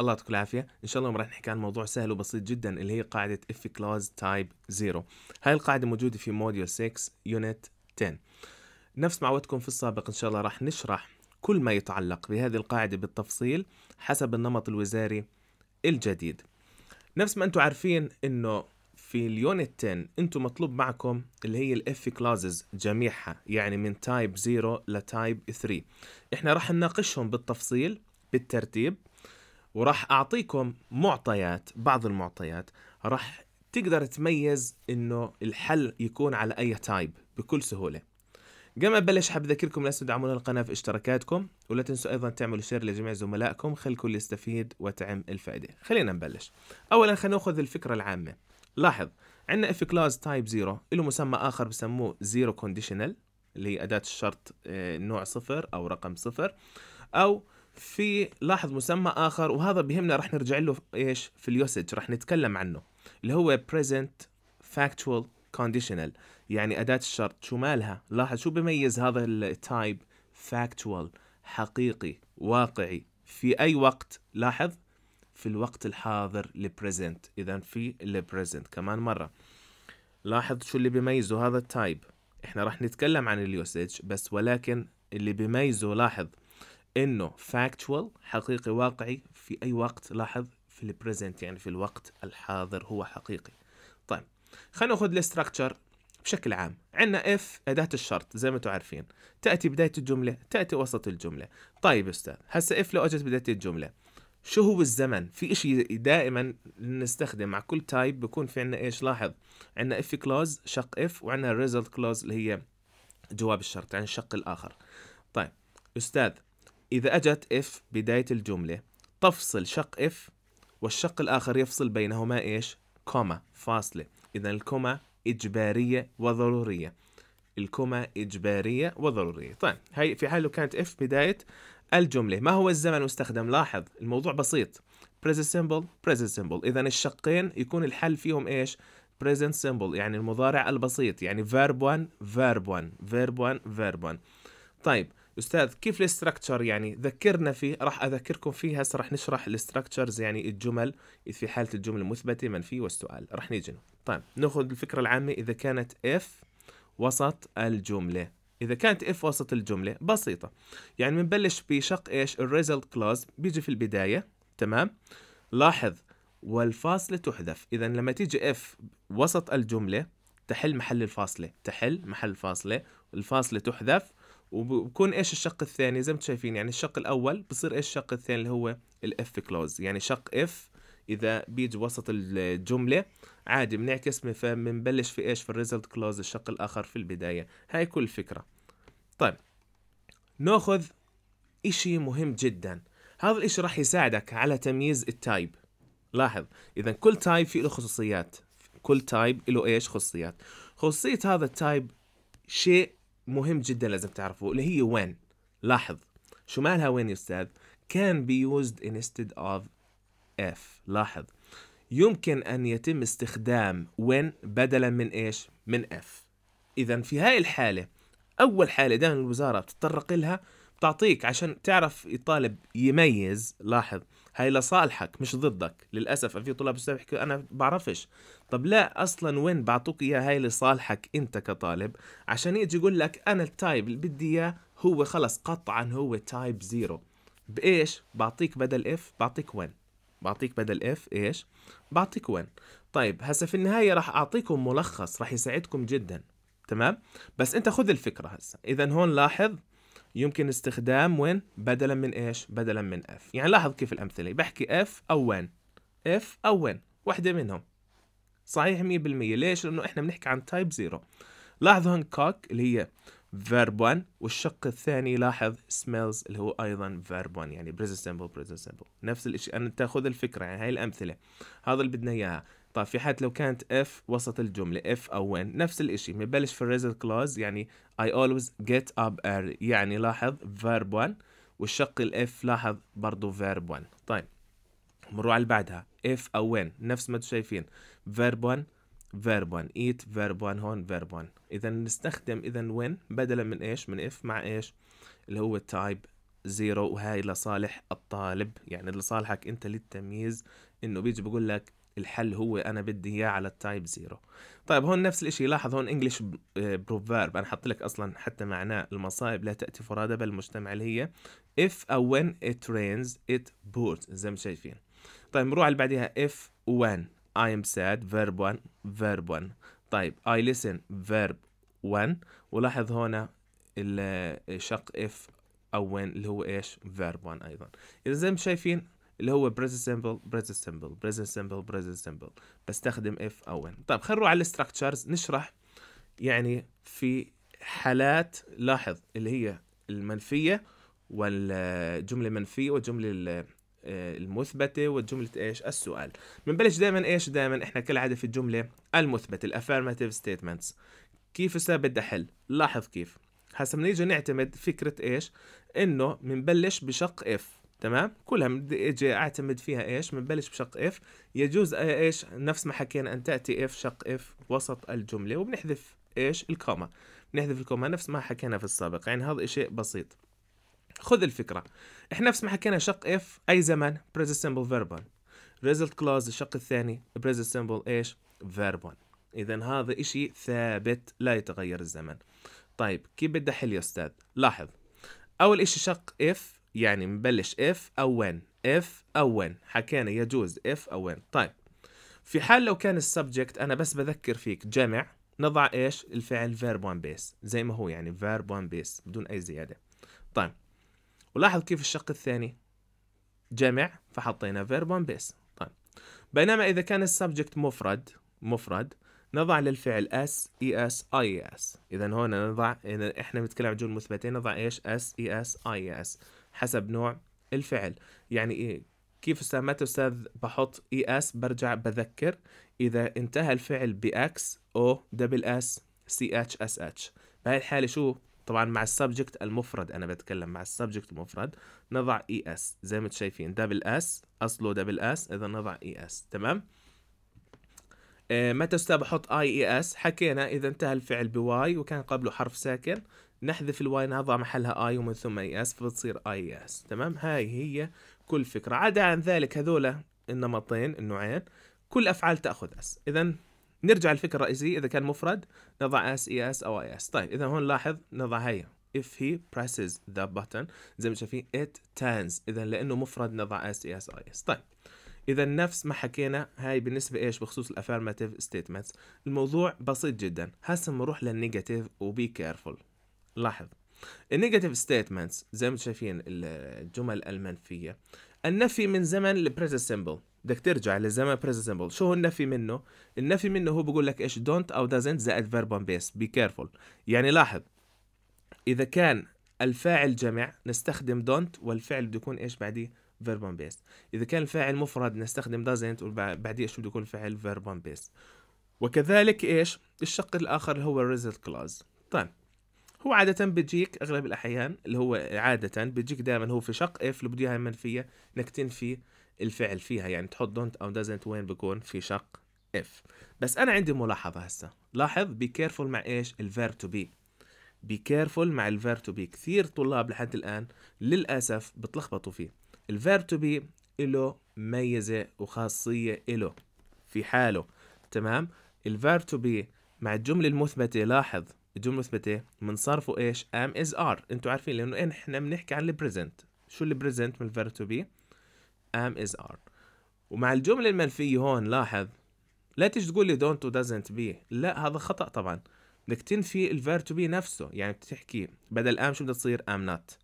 الله يعطيكم العافيه ان شاء الله راح نحكي عن موضوع سهل وبسيط جدا اللي هي قاعده اف كلاوز تايب 0 هاي القاعده موجوده في موديول 6 يونت 10 نفس ما عودتكم في السابق ان شاء الله راح نشرح كل ما يتعلق بهذه القاعده بالتفصيل حسب النمط الوزاري الجديد نفس ما انتم عارفين انه في اليونت 10 انتم مطلوب معكم اللي هي الاف clauses جميعها يعني من تايب 0 لتايب 3 احنا راح نناقشهم بالتفصيل بالترتيب وراح اعطيكم معطيات بعض المعطيات راح تقدر تميز انه الحل يكون على اي تايب بكل سهوله قبل ما ابلش حاب اذكركم لازم تدعمون القناه في اشتراكاتكم ولا تنسوا ايضا تعملوا شير لجميع زملائكم خلي الكل يستفيد وتعم الفائده خلينا نبلش اولا خلينا ناخذ الفكره العامه لاحظ عندنا اف كلاز تايب 0 له مسمى اخر بسموه زيرو كونديشنال اللي هي اداه الشرط آه، نوع صفر او رقم صفر او في لاحظ مسمى اخر وهذا بهمنا رح نرجع له ايش في اليوسج رح نتكلم عنه اللي هو present factual conditional يعني اداه الشرط شو مالها لاحظ شو بميز هذا التايب factual حقيقي واقعي في اي وقت لاحظ في الوقت الحاضر لبريزنت اذا في البريزنت كمان مره لاحظ شو اللي بيميزه هذا التايب احنا راح نتكلم عن اليوسج بس ولكن اللي بيميزه لاحظ انه فاكتشوال حقيقي واقعي في اي وقت لاحظ في البريزنت يعني في الوقت الحاضر هو حقيقي طيب خلينا ناخذ الاستراكشر بشكل عام عندنا اف اداه الشرط زي ما انتم عارفين تاتي بدايه الجمله تاتي وسط الجمله طيب استاذ هسه اف لو اجت بدايه الجمله شو هو الزمن في اشي دائما نستخدم مع كل تايب بكون في عندنا ايش لاحظ عندنا اف كلوز شق اف وعندنا ريزلت كلوز اللي هي جواب الشرط عن يعني الشق الاخر طيب استاذ إذا أجت إف بداية الجملة تفصل شق إف والشق الآخر يفصل بينهما إيش؟ كوما فاصلة إذا الكوما إجبارية وضرورية الكوما إجبارية وضرورية طيب هي في حاله كانت إف بداية الجملة ما هو الزمن المستخدم؟ لاحظ الموضوع بسيط present simple present simple إذا الشقين يكون الحل فيهم إيش present simple يعني المضارع البسيط يعني verb 1 verb 1 verb 1 verb 1 طيب استاذ كيف الاستراكشر يعني ذكرنا فيه راح اذكركم فيها راح نشرح الاستراكشرز يعني الجمل في حاله الجمل المثبته منفي والسؤال راح نيجي طيب ناخذ الفكره العامه اذا كانت اف وسط الجمله اذا كانت اف وسط الجمله بسيطه يعني بنبلش بشق ايش الريزلت كلاوز بيجي في البدايه تمام لاحظ والفاصله تحذف اذا لما تيجي اف وسط الجمله تحل محل الفاصله تحل محل الفاصله الفاصله تحذف وبكون ايش الشق الثاني زي ما انتم شايفين يعني الشق الاول بصير ايش الشق الثاني اللي هو الاف كلوز يعني شق اف اذا بيجي وسط الجمله عادي بنعكس فبنبلش في ايش في الريزلت كلوز الشق الاخر في البدايه هاي كل فكره طيب ناخذ اشي مهم جدا هذا الاشي راح يساعدك على تمييز التايب لاحظ اذا كل تايب فيه له خصوصيات كل تايب له ايش خصوصيات خصوصيه هذا التايب شيء مهم جدا لازم تعرفه اللي هي when لاحظ شو مالها وين يا استاذ can be used instead of if لاحظ يمكن ان يتم استخدام when بدلا من ايش من if اذا في هاي الحاله اول حاله دائما الوزاره بتتطرق لها بتعطيك عشان تعرف الطالب يميز لاحظ هاي لصالحك مش ضدك للاسف في طلاب استاذ بيحكوا انا بعرفش طب لا اصلا وين بعطوك اياها هاي لصالحك انت كطالب عشان يجي يقول لك انا التايب اللي بدي اياه هو خلص قطعا هو تايب زيرو بايش بعطيك بدل اف بعطيك وين بعطيك بدل اف ايش بعطيك وين طيب هسه في النهايه راح اعطيكم ملخص راح يساعدكم جدا تمام بس انت خذ الفكره هسه اذا هون لاحظ يمكن استخدام وين بدلا من ايش بدلا من اف يعني لاحظ كيف الامثله بحكي اف او when اف او when واحده منهم صحيح 100% ليش لانه احنا بنحكي عن تايب 0 لاحظوا هون كوك اللي هي فيرب 1 والشق الثاني لاحظ سميلز اللي هو ايضا فيرب 1 يعني بريزنت سمبل بريزنت سمبل نفس الشيء انا تاخذ الفكره يعني هاي الامثله هذا اللي بدنا اياها طيب في حالة لو كانت if وسط الجملة if أو when نفس الإشي بنبلش في الريزلت كلوز يعني I always get up early يعني لاحظ verb 1 والشق الاف لاحظ برضو verb 1 طيب بنروح على اللي بعدها if أو when نفس ما انتم شايفين verb 1 verb 1 eat verb 1 هون verb 1 إذا نستخدم إذا when بدلا من إيش من if مع إيش اللي هو type زيرو وهاي لصالح الطالب يعني لصالحك انت للتمييز انه بيجي بقول لك الحل هو انا بدي اياه على التايب زيرو طيب هون نفس الشيء لاحظ هون انجلش بروفيرب آه، انا حط لك اصلا حتى معناه المصائب لا تاتي فرادى بل مجتمع اللي هي if او when it rains it pours زي ما شايفين طيب نروح على اللي بعديها if when I am sad verb 1 verb 1 طيب I listen verb 1 ولاحظ هنا الشق آه، if او when اللي هو ايش verb 1 ايضا اذا زي ما شايفين اللي هو present simple present simple present simple present simple بستخدم اف او ان طيب خلينا نروح على structures نشرح يعني في حالات لاحظ اللي هي المنفيه والجمله المنفيه والجمله آه، المثبته وجمله ايش السؤال بنبلش دائما ايش دائما احنا كالعاده في الجمله المثبته الافيرماتيف ستيتمنتس كيف هسه بدي احل لاحظ كيف هسه بنيجي نعتمد فكره ايش انه بنبلش بشق اف تمام كلها اجي اعتمد فيها ايش بنبلش بشق اف يجوز ايش نفس ما حكينا ان تاتي اف شق اف وسط الجمله وبنحذف ايش الكوما بنحذف الكوما نفس ما حكينا في السابق يعني هذا شيء بسيط خذ الفكره احنا نفس ما حكينا شق اف اي زمن present simple verb result clause الشق الثاني present simple ايش verb اذا هذا شيء ثابت لا يتغير الزمن طيب كيف بدي احل يا استاذ لاحظ اول شيء شق اف يعني مبلش if او when if او when حكينا يجوز if او when طيب في حال لو كان السبجكت انا بس بذكر فيك جمع نضع ايش الفعل verb one base زي ما هو يعني verb one base بدون اي زياده طيب ولاحظ كيف الشق الثاني جمع فحطينا verb one base طيب بينما اذا كان السبجكت مفرد مفرد نضع للفعل s e s i e s اذا هون نضع اذا احنا بنتكلم عن جمل مثبتين نضع ايش s e s i e s حسب نوع الفعل يعني إيه؟ كيف استاذ متى استاذ بحط اي اس برجع بذكر اذا انتهى الفعل باكس او دبل اس سي اتش اس اتش بهي الحاله شو طبعا مع السبجكت المفرد انا بتكلم مع السبجكت المفرد نضع اي اس زي ما انتم شايفين دبل اس اصله دبل اس اذا نضع اي اس تمام إيه، متى استاذ بحط اي اي اس حكينا اذا انتهى الفعل بواي وكان قبله حرف ساكن نحذف الواي نضع محلها اي ومن ثم اي اس فبتصير اي اس تمام هاي هي كل فكرة عدا عن ذلك هذولا النمطين النوعين كل افعال تاخذ اس اذا نرجع الفكره الرئيسية اذا كان مفرد نضع اس اي اس او اي اس طيب اذا هون لاحظ نضع هي if he presses the button زي ما شايفين it turns اذا لانه مفرد نضع اس اي اس اي اس طيب اذا نفس ما حكينا هاي بالنسبه ايش بخصوص الافيرماتيف ستيتمنتس الموضوع بسيط جدا هسه بنروح للنيجاتيف وبي كيرفول لاحظ النيجاتيف ستيتمنتس زي ما انتم شايفين الجمل المنفيه النفي من زمن البريزنت سيمبل بدك ترجع لزمن البريزنت سيمبل شو هو النفي منه النفي منه هو بقول لك ايش دونت او دازنت زائد فيرب اون بيس بي كيرفول يعني لاحظ اذا كان الفاعل جمع نستخدم دونت والفعل بده يكون ايش بعديه فيرب اون بيس اذا كان الفاعل مفرد نستخدم دازنت وبعديه ايش بده يكون الفعل فيرب اون بيس وكذلك ايش الشق الاخر اللي هو الريزلت كلاز طيب هو عادة بتجيك أغلب الأحيان اللي هو عادة بتجيك دائما هو في شق اف إيه، اللي بده منفية إنك تنفي الفعل فيها يعني تحط دونت أو دازنت وين بكون في شق اف بس أنا عندي ملاحظة هسا لاحظ بي كيرفول مع إيش الفير تو بي بي كيرفول مع الفير تو بي كثير طلاب لحد الآن للأسف بتلخبطوا فيه الفير تو بي إله ميزة وخاصية إله في حاله تمام الفير تو بي مع الجملة المثبتة لاحظ الجمله مثبته بنصرفه ايش ام از ار انتوا عارفين لانه احنا إيه بنحكي عن البريزنت شو البريزنت من الفيرب تو بي ام از ار ومع الجمله المنفيه هون لاحظ لا تيجي تقول لي دونت ودزنت بي لا هذا خطا طبعا بدك تنفي الفيرب تو بي نفسه يعني بتحكي بدل ام شو بدها تصير ام نوت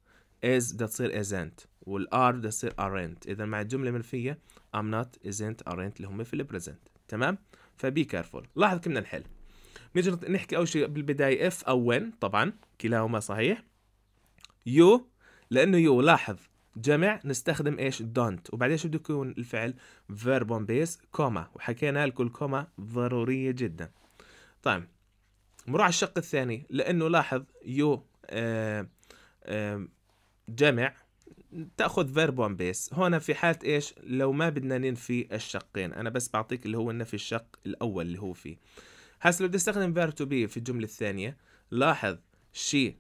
از بدها تصير ازنت والار بدها تصير ارنت اذا مع الجمله المنفيه ام نوت ازنت ارنت اللي هم في البريزنت تمام فبي كيرفول لاحظ كيف بدنا نحل نجي نحكي اول شيء بالبدايه اف او وين طبعا كلاهما صحيح يو لانه يو لاحظ جمع نستخدم ايش دونت وبعدين شو بده يكون الفعل verb on base كوما وحكينا لكم الكوما ضروريه جدا طيب نروح على الشق الثاني لانه لاحظ يو آه آه جمع تاخذ فيرب اون بيس هون في حاله ايش لو ما بدنا ننفي الشقين انا بس بعطيك اللي هو النفي الشق الاول اللي هو فيه هسه لو بدي استخدم فير تو بي في الجمله الثانيه لاحظ شي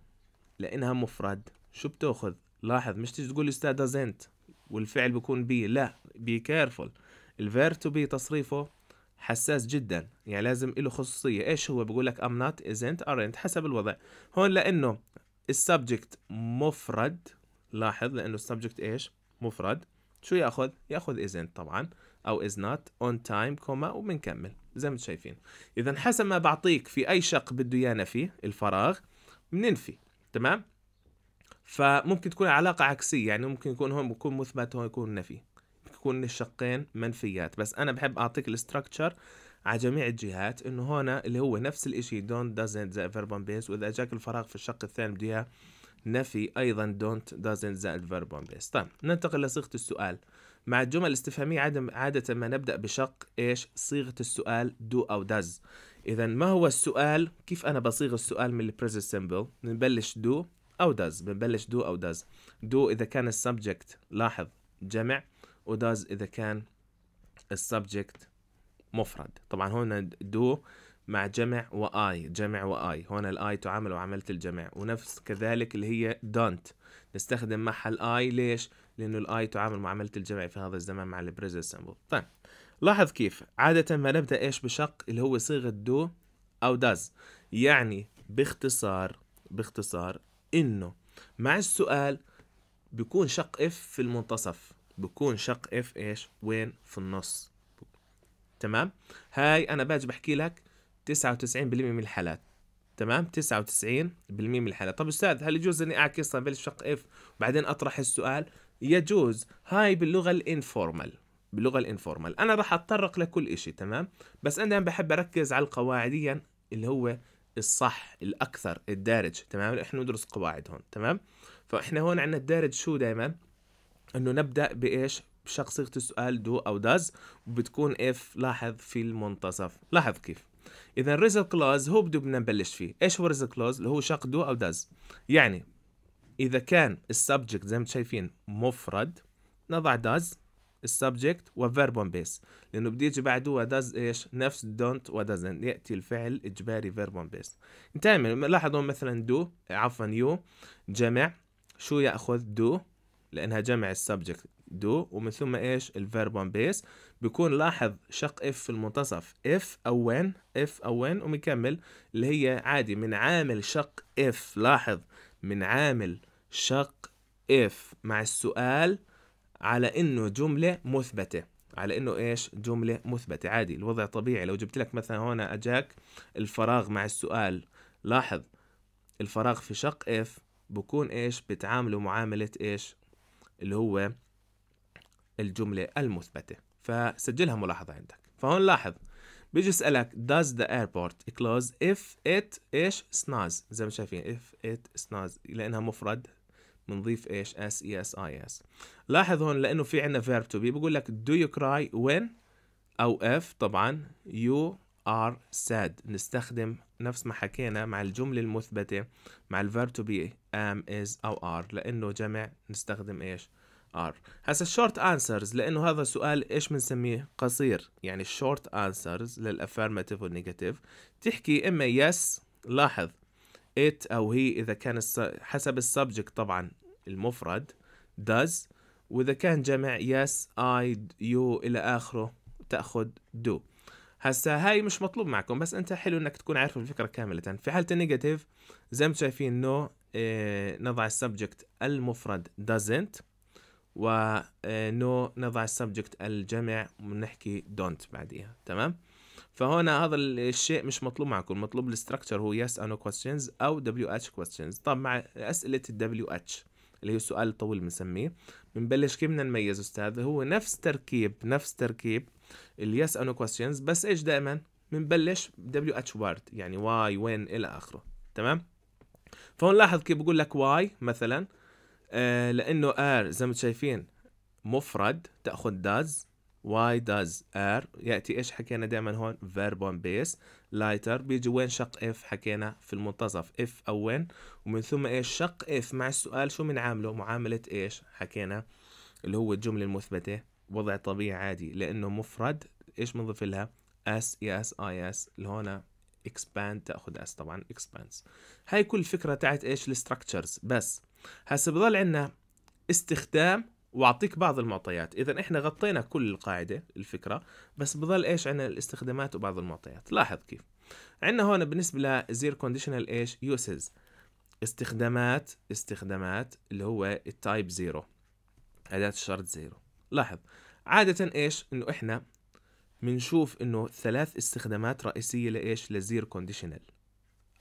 لانها مفرد شو بتاخذ لاحظ مش تيجي تقول استاذ دازنت والفعل بكون بي لا بي كيرفول الفير تو بي تصريفه حساس جدا يعني لازم له خصوصيه ايش هو بقول لك ام نوت ازنت ارنت حسب الوضع هون لانه السبجكت مفرد لاحظ لانه السبجكت ايش مفرد شو ياخذ ياخذ ازنت طبعا او از نوت اون تايم كوما وبنكمل زي ما انتم شايفين اذا حسب ما بعطيك في اي شق بده ايانا فيه الفراغ بننفي تمام فممكن تكون علاقة عكسية يعني ممكن يكون هون بكون مثبت هون يكون نفي يكون الشقين منفيات بس انا بحب اعطيك الاستراكشر على جميع الجهات انه هون اللي هو نفس الاشي don't doesn't زائد verb on base واذا اجاك الفراغ في الشق الثاني بدي اياه نفي ايضا don't doesn't زائد verb on base طيب ننتقل لصيغة السؤال مع الجمل الاستفهامية عادة, عادة ما نبدأ بشق إيش صيغة السؤال do أو does إذا ما هو السؤال كيف أنا بصيغ السؤال من present simple بنبلش do أو does بنبلش do أو does do إذا كان السبجكت لاحظ جمع وداز إذا كان السبجكت مفرد طبعا هنا do مع جمع وآي جمع وآي هنا الآي تعامل وعملت الجمع ونفس كذلك اللي هي don't نستخدم معها I ليش؟ لأنه الآي تعامل معاملة الجمع في هذا الزمان مع البريزل سمبل طيب لاحظ كيف عادة ما نبدأ إيش بشق اللي هو صيغة دو أو داز يعني باختصار باختصار إنه مع السؤال بيكون شق اف في المنتصف بيكون شق اف ايش وين في النص تمام هاي انا باجي بحكي لك 99% من الحالات تمام 99% من الحالات طب استاذ هل يجوز اني اعكسها طيب، بلش شق اف وبعدين اطرح السؤال يجوز هاي باللغه الانفورمال باللغه الانفورمال انا راح اتطرق لكل إشي تمام بس انا بحب اركز على القواعديا اللي هو الصح الاكثر الدارج تمام احنا ندرس قواعد هون تمام فاحنا هون عندنا الدارج شو دائما انه نبدا بايش بشق صيغه السؤال دو او داز وبتكون اف لاحظ في المنتصف لاحظ كيف اذا ريزل كلوز هو بده بدنا نبلش فيه ايش هو ريزل كلوز اللي هو شق دو او داز يعني اذا كان السبجكت زي ما انتم شايفين مفرد نضع داز السبجكت وفيرب اون بيس لانه بدي يجي بعده وداز ايش نفس دونت doesn't يعني ياتي الفعل اجباري فيرب اون بيس انتهى لاحظوا مثلا دو عفوا يو جمع شو ياخذ دو لانها جمع السبجكت دو ومن ثم ايش الفيرب اون بيس بيكون لاحظ شق اف في المنتصف اف او وين اف او وين ومكمل اللي هي عادي من عامل شق اف لاحظ من عامل شق if مع السؤال على انه جمله مثبته على انه ايش جمله مثبته عادي الوضع طبيعي لو جبت لك مثلا هون اجاك الفراغ مع السؤال لاحظ الفراغ في شق if بكون ايش بتعامله معامله ايش اللي هو الجمله المثبته فسجلها ملاحظه عندك فهون لاحظ بيجي يسألك does the airport close if it ايش snaz زي ما شايفين if it snaz لأنها مفرد بنضيف ايش اس اي اس اي اس لاحظ هون لانه في عندنا فيرب تو بي بقول لك دو يو كراي وين او اف طبعا يو ار ساد نستخدم نفس ما حكينا مع الجمله المثبته مع الفيرب تو بي ام از او ار لانه جمع نستخدم ايش ار هسا الشورت انسرز لانه هذا سؤال ايش بنسميه قصير يعني الشورت انسرز للافيرماتيف والنيجاتيف تحكي اما يس لاحظ it أو هي إذا كان حسب السبجكت طبعا المفرد does وإذا كان جمع yes I you إلى آخره تأخذ do هسا هاي مش مطلوب معكم بس انت حلو انك تكون عارف الفكره كامله في حاله النيجاتيف زي ما شايفين نو no, اه, نضع السبجكت المفرد doesn't و آه، نو نضع السبجكت الجمع ونحكي don't بعديها تمام فهنا هذا الشيء مش مطلوب معكم مطلوب الاستراكشر هو يس انو كويستشنز او دبليو اتش كويستشنز طب مع اسئله الدبليو اتش اللي هي السؤال الطويل بنسميه بنبلش كيف بدنا نميز استاذ هو نفس تركيب نفس تركيب اليس انو كويستشنز بس ايش دائما بنبلش دبليو اتش وورد يعني واي وين الى اخره تمام فهون لاحظ كيف بقول لك واي مثلا آه لانه ار زي ما شايفين مفرد تاخذ داز why does r يأتي إيش حكينا دائما هون verb on base lighter بيجي وين شق اف حكينا في المنتصف اف أو وين ومن ثم إيش شق اف مع السؤال شو بنعامله معاملة إيش حكينا اللي هو الجملة المثبتة وضع طبيعي عادي لأنه مفرد إيش بنضيف لها s yes I yes اللي هون expand تاخذ اس طبعا expands هاي كل الفكره تاعت ايش الستركتشرز بس هسه بضل عندنا استخدام واعطيك بعض المعطيات اذا احنا غطينا كل القاعده الفكره بس بضل ايش عندنا الاستخدامات وبعض المعطيات لاحظ كيف عندنا هون بالنسبه لزير كونديشنال ايش يوسز استخدامات استخدامات اللي هو التايب زيرو اداه الشرط زيرو لاحظ عاده ايش انه احنا بنشوف انه ثلاث استخدامات رئيسيه لايش لزير كونديشنال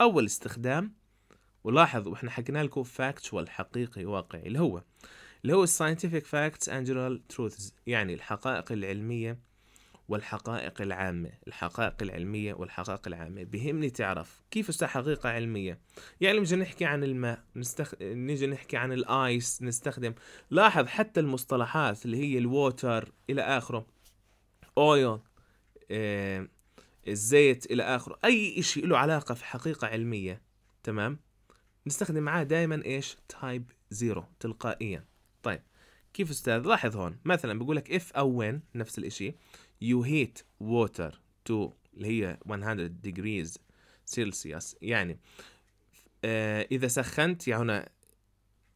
اول استخدام ولاحظ واحنا حكينا لكم فاكتشوال حقيقي واقعي اللي هو اللي هو الساينتفك فاكتس اند general truths يعني الحقائق العلمية والحقائق العامة الحقائق العلمية والحقائق العامة بهمني تعرف كيف هسه حقيقة علمية يعني نجي نحكي عن الماء نستخ... نجي نحكي عن الايس نستخدم لاحظ حتى المصطلحات اللي هي الووتر الى اخره اويل آه... الزيت الى اخره اي اشي له علاقة في حقيقة علمية تمام نستخدم معاه دائما ايش تايب زيرو تلقائيا طيب كيف استاذ لاحظ هون مثلا بقول لك if او when نفس الاشي you heat water to اللي هي 100 degrees celsius يعني آه اذا سخنت يعني هنا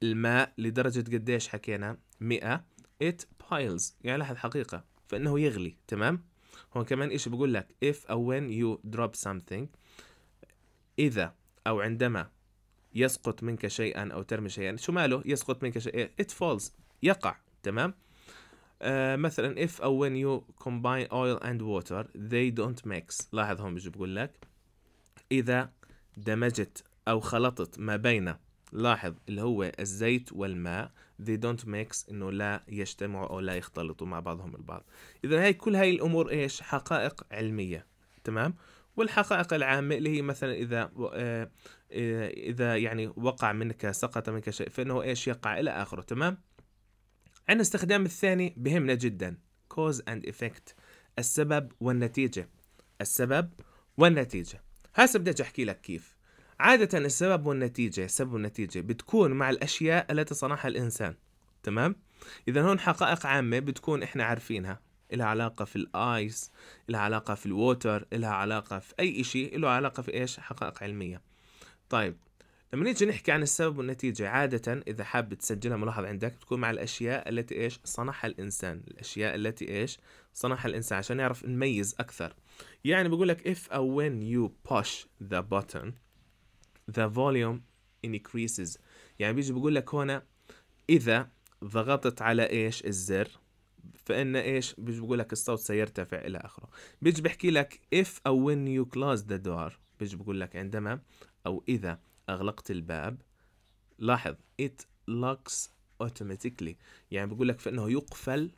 الماء لدرجة قديش حكينا 100 it piles يعني لاحظ حقيقة فإنه يغلي تمام هون كمان إشي بقول لك if أو when you drop something إذا أو عندما يسقط منك شيئا أو ترمي شيئا شو ماله يسقط منك شيئا إيه، it falls يقع تمام آه مثلا if أو when you combine oil and water they don't mix لاحظ هون بيجي بقول لك إذا دمجت أو خلطت ما بين لاحظ اللي هو الزيت والماء they don't mix انه لا يجتمعوا او لا يختلطوا مع بعضهم البعض اذا هاي كل هاي الامور ايش حقائق علميه تمام والحقائق العامة اللي هي مثلا إذا آه، آه، إذا يعني وقع منك سقط منك شيء فإنه إيش يقع إلى آخره تمام عندنا استخدام الثاني بهمنا جدا cause and effect السبب والنتيجة السبب والنتيجة هسه بدي أحكي لك كيف عادة السبب والنتيجة السبب والنتيجة بتكون مع الأشياء التي صنعها الإنسان تمام إذا هون حقائق عامة بتكون إحنا عارفينها لها علاقه في الايس لها علاقه في الووتر لها علاقه في اي شيء له علاقه في ايش حقائق علميه طيب لما نيجي نحكي عن السبب والنتيجة عادة إذا حاب تسجلها ملاحظة عندك تكون مع الأشياء التي إيش صنعها الإنسان الأشياء التي إيش صنعها الإنسان عشان نعرف نميز أكثر يعني بقول لك if or when you push the button the volume increases يعني بيجي بقول لك هنا إذا ضغطت على إيش الزر فإن إيش بيجي بقول لك الصوت سيرتفع إلى آخره بيجي بحكي لك if أو when you close the door بيجي بقول لك عندما أو إذا أغلقت الباب لاحظ it locks automatically يعني بقول لك فإنه يقفل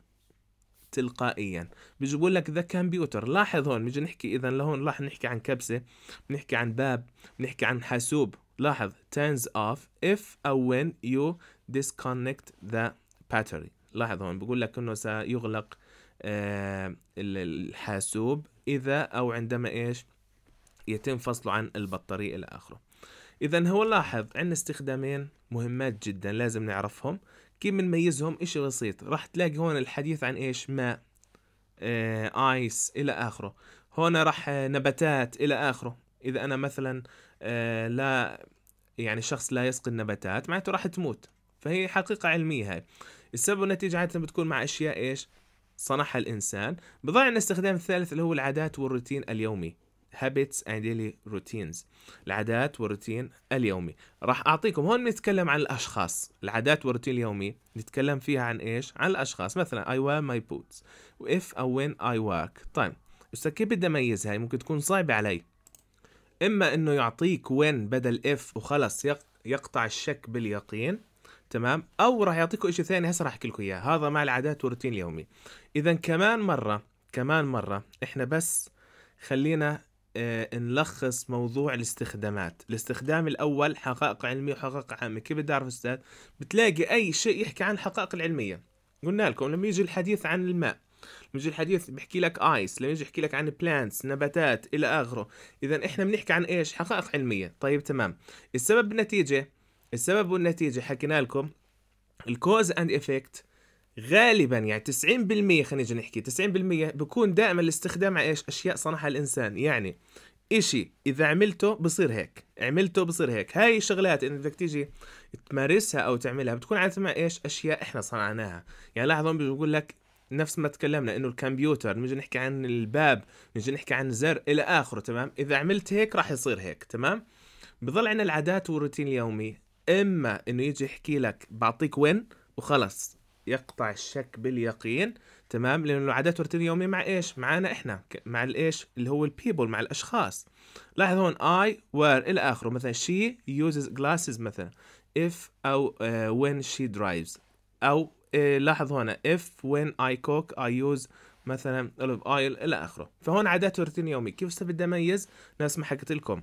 تلقائيا بيجي بقول لك ذا كمبيوتر لاحظ هون بيجي نحكي إذا لهون راح نحكي عن كبسة بنحكي عن باب بنحكي عن حاسوب لاحظ turns off if or when you disconnect the battery لاحظ هون بقول لك انه سيغلق آه، الحاسوب اذا او عندما ايش يتم فصله عن البطارية الى اخره اذا هو لاحظ عندنا استخدامين مهمات جدا لازم نعرفهم كيف بنميزهم اشي بسيط راح تلاقي هون الحديث عن ايش ماء آه ايس الى اخره هون راح آه، نباتات الى اخره اذا انا مثلا آه لا يعني شخص لا يسقي النباتات معناته راح تموت فهي حقيقة علمية هاي السبب والنتيجة عادة بتكون مع أشياء إيش صنعها الإنسان بضاع عن الاستخدام الثالث اللي هو العادات والروتين اليومي habits and daily routines العادات والروتين اليومي راح أعطيكم هون نتكلم عن الأشخاص العادات والروتين اليومي نتكلم فيها عن إيش عن الأشخاص مثلا I wear my boots if أو when I work طيب هسه كيف بدي أميز هاي ممكن تكون صعبة علي إما إنه يعطيك when بدل if وخلص يقطع الشك باليقين تمام او راح يعطيكم شيء ثاني هسه راح احكي لكم اياه هذا مع العادات والروتين اليومي اذا كمان مره كمان مره احنا بس خلينا اه نلخص موضوع الاستخدامات الاستخدام الاول حقائق علميه وحقائق عامه كيف بدي اعرف استاذ بتلاقي اي شيء يحكي عن الحقائق العلميه قلنا لكم لما يجي الحديث عن الماء لما يجي الحديث بيحكي لك ايس لما يجي يحكي لك عن بلانتس نباتات الى اخره اذا احنا بنحكي عن ايش حقائق علميه طيب تمام السبب النتيجه السبب والنتيجه حكينا لكم الكوز اند افكت غالبا يعني 90% خلينا نيجي نحكي 90% بكون دائما الاستخدام على ايش اشياء صنعها الانسان يعني اشي اذا عملته بصير هيك عملته بصير هيك هاي الشغلات انك بدك تيجي تمارسها او تعملها بتكون على مع ايش اشياء احنا صنعناها يعني لاحظ هون لك نفس ما تكلمنا انه الكمبيوتر نجي نحكي عن الباب نجي نحكي عن زر الى اخره تمام اذا عملت هيك راح يصير هيك تمام بضل عندنا العادات والروتين اليومي اما انه يجي يحكي لك بعطيك وين وخلص يقطع الشك باليقين تمام لانه عادات روتين يومي مع ايش معنا احنا مع الايش اللي هو البيبل مع الاشخاص لاحظ هون اي وير الى اخره مثلا شي يوزز جلاسز مثلا اف او وين شي درايفز او آه، لاحظ هنا اف وين اي كوك اي يوز مثلا olive ايل الى اخره فهون عادات روتين يومي كيف استفيد اميز نفس ما حكيت لكم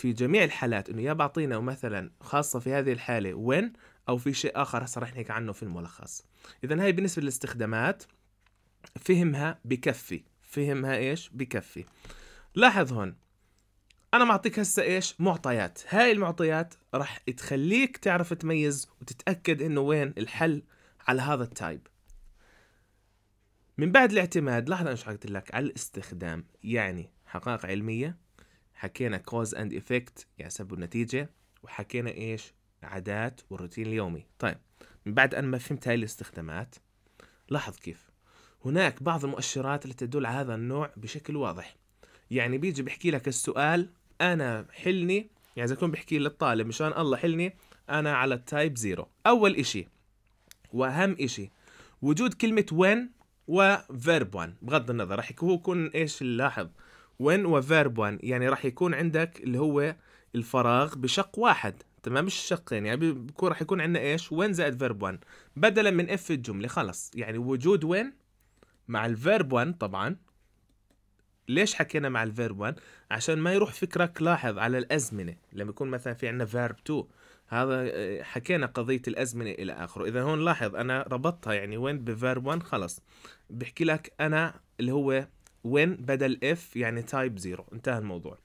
في جميع الحالات انه يا بعطينا مثلا خاصه في هذه الحاله وين او في شيء اخر هسه رح نحكي عنه في الملخص اذا هاي بالنسبه للاستخدامات فهمها بكفي فهمها ايش بكفي لاحظ هون انا معطيك هسه ايش معطيات هاي المعطيات رح تخليك تعرف تميز وتتاكد انه وين الحل على هذا التايب من بعد الاعتماد لاحظ انا شو حكيت لك على الاستخدام يعني حقائق علميه حكينا كوز اند افكت يعني سبب ونتيجه وحكينا ايش عادات والروتين اليومي طيب من بعد ان ما فهمت هاي الاستخدامات لاحظ كيف هناك بعض المؤشرات اللي تدل على هذا النوع بشكل واضح يعني بيجي بحكي لك السؤال انا حلني يعني اذا كنت بحكي للطالب مشان الله حلني انا على التايب زيرو اول اشي واهم اشي وجود كلمة وين وفيرب 1 بغض النظر راح يكون ايش لاحظ when وفيرب 1 يعني راح يكون عندك اللي هو الفراغ بشق واحد تمام مش شقين يعني بكون راح يكون عندنا ايش وين زائد فيرب 1 بدلا من اف الجمله خلص يعني وجود وين مع الفيرب 1 طبعا ليش حكينا مع الفيرب 1 عشان ما يروح فكرك لاحظ على الازمنه لما يكون مثلا في عندنا فيرب 2 هذا آه، حكينا قضيه الازمنه الى اخره اذا هون لاحظ انا ربطتها يعني وين بفيرب 1 خلص بحكي لك انا اللي هو when بدل if يعني type 0 انتهى الموضوع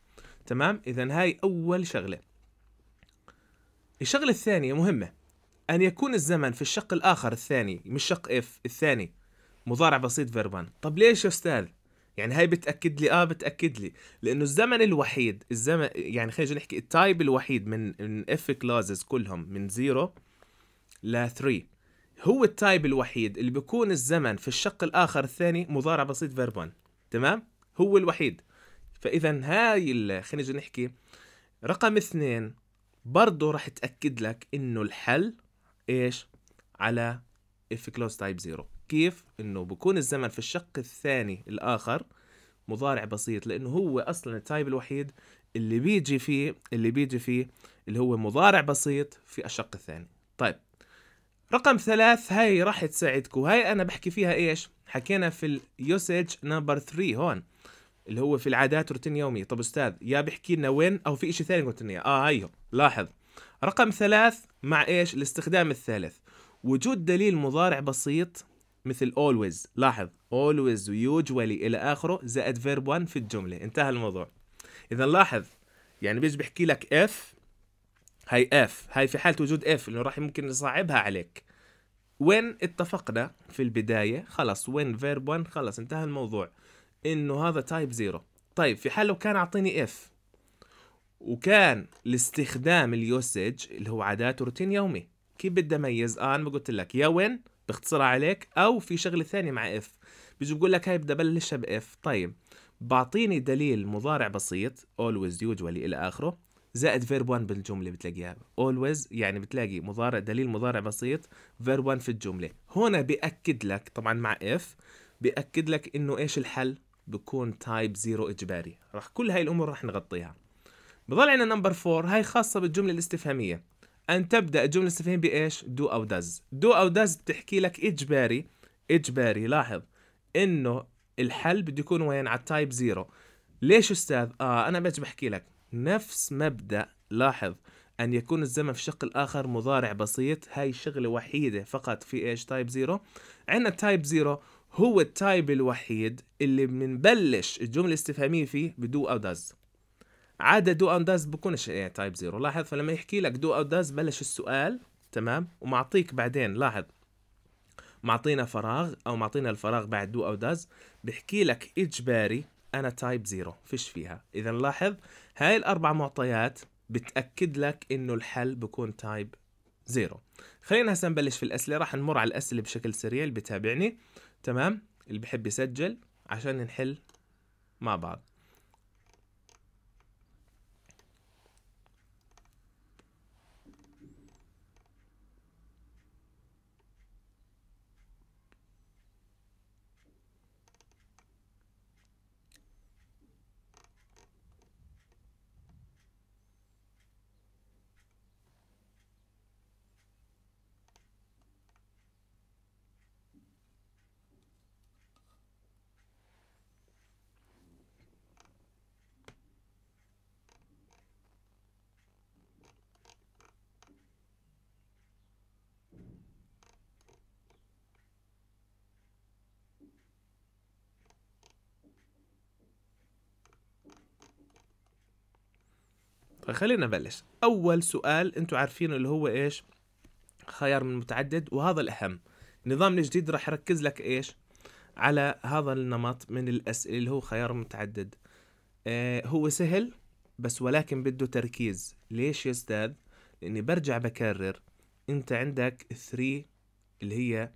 تمام اذا هاي اول شغله الشغله الثانيه مهمه ان يكون الزمن في الشق الاخر الثاني مش شق اف الثاني مضارع بسيط فيربان طب ليش يا استاذ يعني هاي بتاكد لي اه بتاكد لي لانه الزمن الوحيد الزمن يعني خلينا نحكي التايب الوحيد من من اف كلازز كلهم من 0 ل 3 هو التايب الوحيد اللي بيكون الزمن في الشق الاخر الثاني مضارع بسيط فيربان تمام هو الوحيد فاذا هاي خلينا نحكي رقم اثنين برضه رح تاكد لك انه الحل ايش على اف كلوز تايب زيرو كيف انه بكون الزمن في الشق الثاني الاخر مضارع بسيط لانه هو اصلا التايب الوحيد اللي بيجي فيه اللي بيجي فيه اللي هو مضارع بسيط في الشق الثاني طيب رقم ثلاث هاي راح تساعدكم هاي انا بحكي فيها ايش حكينا في اليوسج نمبر 3 هون اللي هو في العادات روتين يومي طب استاذ يا بيحكي لنا وين او في شيء ثاني قلت لنا اه هيو أيوه، لاحظ رقم ثلاث مع ايش الاستخدام الثالث وجود دليل مضارع بسيط مثل always لاحظ always ويوجوالي الى اخره زائد فيرب 1 في الجمله انتهى الموضوع اذا لاحظ يعني بيجي بحكي لك اف هاي اف هاي في حاله وجود اف انه راح ممكن نصعبها عليك وين اتفقنا في البداية خلاص وين فيرب 1 خلاص انتهى الموضوع انه هذا تايب زيرو طيب في حال لو كان اعطيني اف وكان الاستخدام اليوسج اللي هو عادات وروتين يومي كيف بدي اميز اه انا ما قلت لك يا وين باختصرها عليك او في شغله ثانيه مع اف بيجي بقول لك هاي بدي ابلشها باف طيب بعطيني دليل مضارع بسيط always usually الى اخره زائد فيرب 1 بالجمله بتلاقيها اولويز يعني بتلاقي مضارع دليل مضارع بسيط فيرب 1 في الجمله هنا بأكد لك طبعا مع اف بأكد لك انه ايش الحل بكون تايب زيرو اجباري راح كل هاي الامور راح نغطيها بضل عندنا نمبر 4 هاي خاصه بالجمله الاستفهاميه ان تبدا الجمله الاستفهاميه بايش دو او داز دو او داز بتحكي لك اجباري اجباري لاحظ انه الحل بده يكون وين على تايب زيرو ليش استاذ؟ اه انا بس بحكي لك نفس مبدا لاحظ أن يكون الزمن في الشق الآخر مضارع بسيط هاي الشغله وحيدة فقط في إيش تايب زيرو عندنا تايب زيرو هو التايب الوحيد اللي بنبلش الجملة الاستفهامية فيه بدو أو داز عادة دو أو داز بكونش إيه تايب زيرو لاحظ فلما يحكي لك دو أو داز بلش السؤال تمام ومعطيك بعدين لاحظ معطينا فراغ أو معطينا الفراغ بعد دو أو داز بحكي لك إجباري انا تايب زيرو فيش فيها اذا لاحظ هاي الاربع معطيات بتاكد لك انه الحل بكون تايب زيرو خلينا هسه نبلش في الاسئله راح نمر على الاسئله بشكل سريع اللي بتابعني تمام اللي بحب يسجل عشان نحل مع بعض خلينا نبلش اول سؤال انتم عارفينه اللي هو ايش خيار من متعدد وهذا الاهم النظام الجديد راح يركز لك ايش على هذا النمط من الاسئله اللي هو خيار متعدد آه هو سهل بس ولكن بده تركيز ليش يا استاذ لاني برجع بكرر انت عندك 3 اللي هي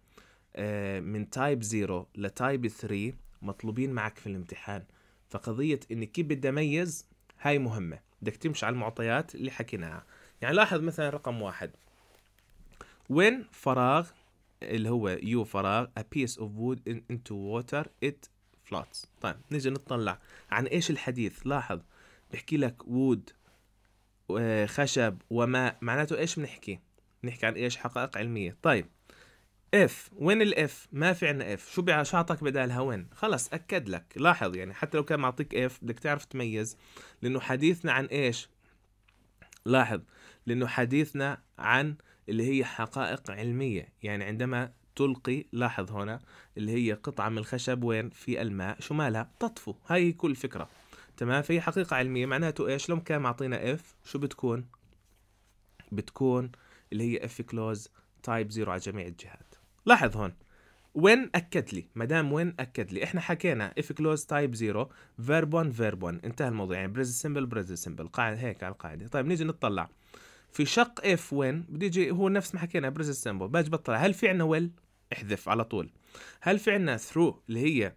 آه من تايب 0 لتايب 3 مطلوبين معك في الامتحان فقضيه اني كيف بدي اميز هاي مهمه بدك تمشي على المعطيات اللي حكيناها يعني لاحظ مثلا رقم واحد when فراغ اللي هو يو فراغ a piece of wood into water it floats طيب نيجي نطلع عن ايش الحديث لاحظ بحكي لك wood آه، خشب وماء معناته ايش بنحكي بنحكي عن ايش حقائق علمية طيب اف وين الاف ما في عندنا اف شو بشعطك بدالها وين خلص اكد لك لاحظ يعني حتى لو كان معطيك اف بدك تعرف تميز لانه حديثنا عن ايش لاحظ لانه حديثنا عن اللي هي حقائق علميه يعني عندما تلقي لاحظ هنا اللي هي قطعه من الخشب وين في الماء شو مالها تطفو هاي كل فكره تمام فهي حقيقه علميه معناته ايش لو كان معطينا اف شو بتكون بتكون اللي هي اف كلوز تايب زيرو على جميع الجهات لاحظ هون وين اكد لي مدام وين اكد لي احنا حكينا اف كلوز تايب 0 فيرب 1 فيرب 1 انتهى الموضوع يعني بريز سمبل بريز سمبل قاعده هيك على القاعده طيب نيجي نطلع في شق اف وين بدي يجي هو نفس ما حكينا بريز سمبل باجي بطلع هل في عندنا ويل احذف على طول هل في عندنا ثرو اللي هي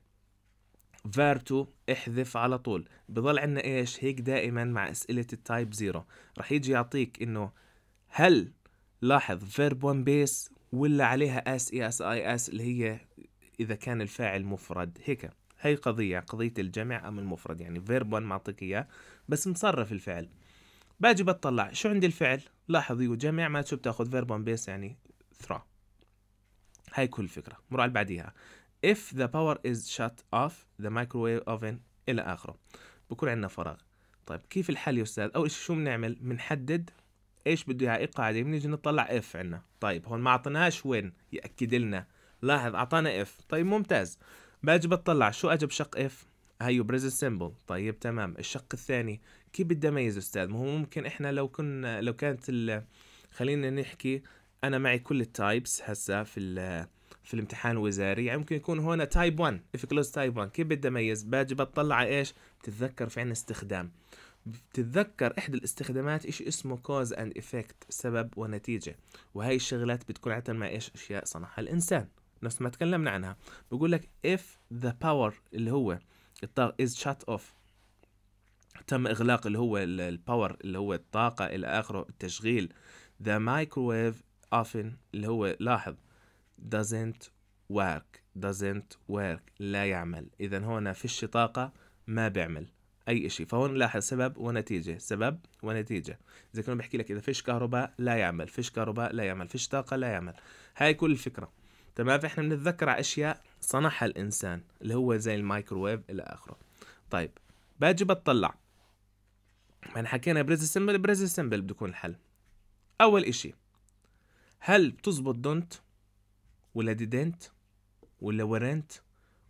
2 احذف على طول بضل عندنا ايش هيك دائما مع اسئله التايب 0 راح يجي يعطيك انه هل لاحظ فيرب 1 بيس ولا عليها اس اي اس اي اس اللي هي اذا كان الفاعل مفرد هيك هي قضيه قضيه الجمع ام المفرد يعني فيرب 1 معطيك اياه بس مصرف الفعل باجي بطلع شو عندي الفعل لاحظ يو جمع ما شو بتاخذ فيرب 1 بيس يعني ثرا هاي كل الفكره مر على بعديها if the power is shut off the microwave oven إلى آخره بكون عندنا فراغ طيب كيف الحل يا أستاذ أول شيء شو بنعمل بنحدد ايش بده اياها قاعده بنيجي نطلع اف عندنا طيب هون ما اعطيناش وين ياكد لنا لاحظ اعطانا اف طيب ممتاز باجي بطلع شو اجى بشق اف هيو بريزنت سيمبل طيب تمام الشق الثاني كيف بدي اميز استاذ ما هو ممكن احنا لو كنا لو كانت ال... خلينا نحكي انا معي كل التايبس هسه في ال... في الامتحان الوزاري يعني ممكن يكون هون تايب 1 اف كلوز تايب 1 كيف بدي اميز باجي بطلع على ايش بتتذكر في عندنا استخدام بتتذكر احدى الاستخدامات شيء اسمه كوز اند افكت سبب ونتيجه وهي الشغلات بتكون عاده مع ايش اشياء صنعها الانسان نفس ما تكلمنا عنها بقول لك if the power اللي هو الطاقة is shut off تم إغلاق اللي هو الباور اللي هو الطاقة إلى آخره التشغيل the مايكروويف often اللي هو لاحظ doesn't work doesn't work لا يعمل إذا هنا فيش طاقة ما بيعمل اي شيء فهون لاحظ سبب ونتيجه سبب ونتيجه اذا كانوا بحكي لك اذا فيش كهرباء لا يعمل فيش كهرباء لا يعمل فيش طاقه لا يعمل هاي كل الفكره تمام فاحنا بنتذكر على اشياء صنعها الانسان اللي هو زي الميكروويف الى اخره طيب باجي بتطلع ما احنا حكينا بريز سمبل بريز سمبل بده يكون الحل اول اشي هل بتزبط دونت ولا ديدنت ولا ورنت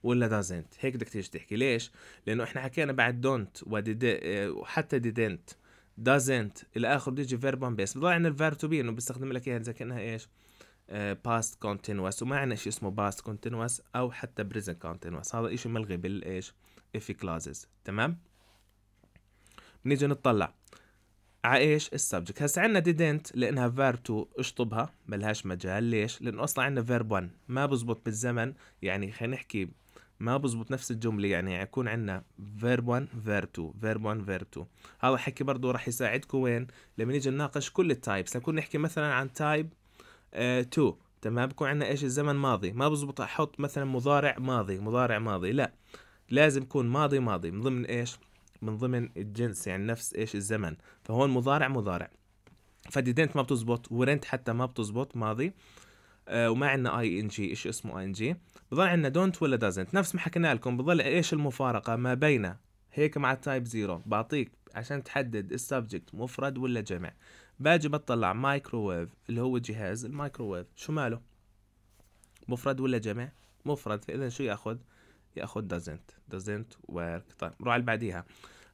ولا doesn't هيك بدك تيجي تحكي ليش لانه احنا حكينا بعد دونت وحتى ديدنت doesn't الى اخره بيجي فيرب on base بضل عندنا الفيرب تو بي انه بستخدم لك اياها زي كانها ايش باست آه، continuous كونتينوس وما عندنا شيء اسمه باست كونتينوس او حتى بريزنت كونتينوس هذا شيء ملغي بالايش اف كلازز تمام بنيجي نطلع على ايش السبجكت هسا عندنا didn't لانها verb to اشطبها ملهاش مجال ليش لانه اصلا عندنا verb 1 ما بزبط بالزمن يعني خلينا نحكي ما بزبط نفس الجمله يعني يكون عندنا فيرب 1 فيرب 2 فيرب 1 فيرب 2 هذا الحكي برضه راح يساعدكم وين لما نيجي نناقش كل التايبس نكون نحكي مثلا عن تايب 2 آه تمام بكون عندنا ايش الزمن ماضي ما بزبط احط مثلا مضارع ماضي مضارع ماضي لا لازم يكون ماضي ماضي من ضمن ايش من ضمن الجنس يعني نفس ايش الزمن فهون مضارع مضارع فديدنت ما بتزبط ورنت حتى ما بتزبط ماضي آه آه، وما عندنا اي ان جي شيء اسمه اي ان جي بضل عندنا دونت ولا دازنت نفس ما حكينا لكم بضل ايش المفارقه ما بين هيك مع التايب زيرو بعطيك عشان تحدد السبجكت مفرد ولا جمع باجي بطلع مايكروويف اللي هو جهاز المايكروويف شو ماله مفرد ولا جمع مفرد فاذا شو ياخذ ياخذ دازنت دازنت ورك طيب نروح على بعديها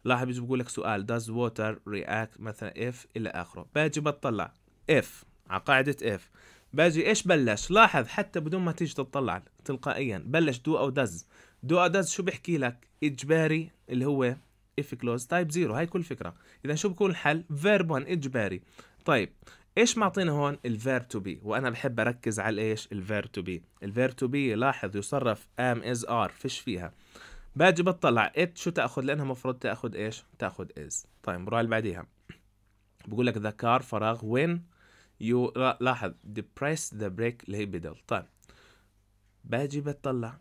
لاحظ بيجي بقول لك سؤال does water react مثلا اف الى اخره باجي بطلع اف على قاعده اف باجي ايش بلش لاحظ حتى بدون ما تيجي تطلع تلقائيا بلش دو او دز دو او دز شو بحكي لك اجباري اللي هو اف كلوز تايب زيرو هاي كل فكره اذا شو بكون الحل فيرب 1 اجباري طيب ايش معطينا هون الفيرب تو بي وانا بحب اركز على ايش الفيرب تو بي الفيرب تو بي لاحظ يصرف ام از ار فيش فيها باجي بطلع ات شو تاخذ لانها مفروض تاخذ ايش تاخذ از طيب بروح اللي بعديها بقول لك ذا كار فراغ وين يو لاحظ depress the بريك اللي هي بدل طيب باجي بتطلع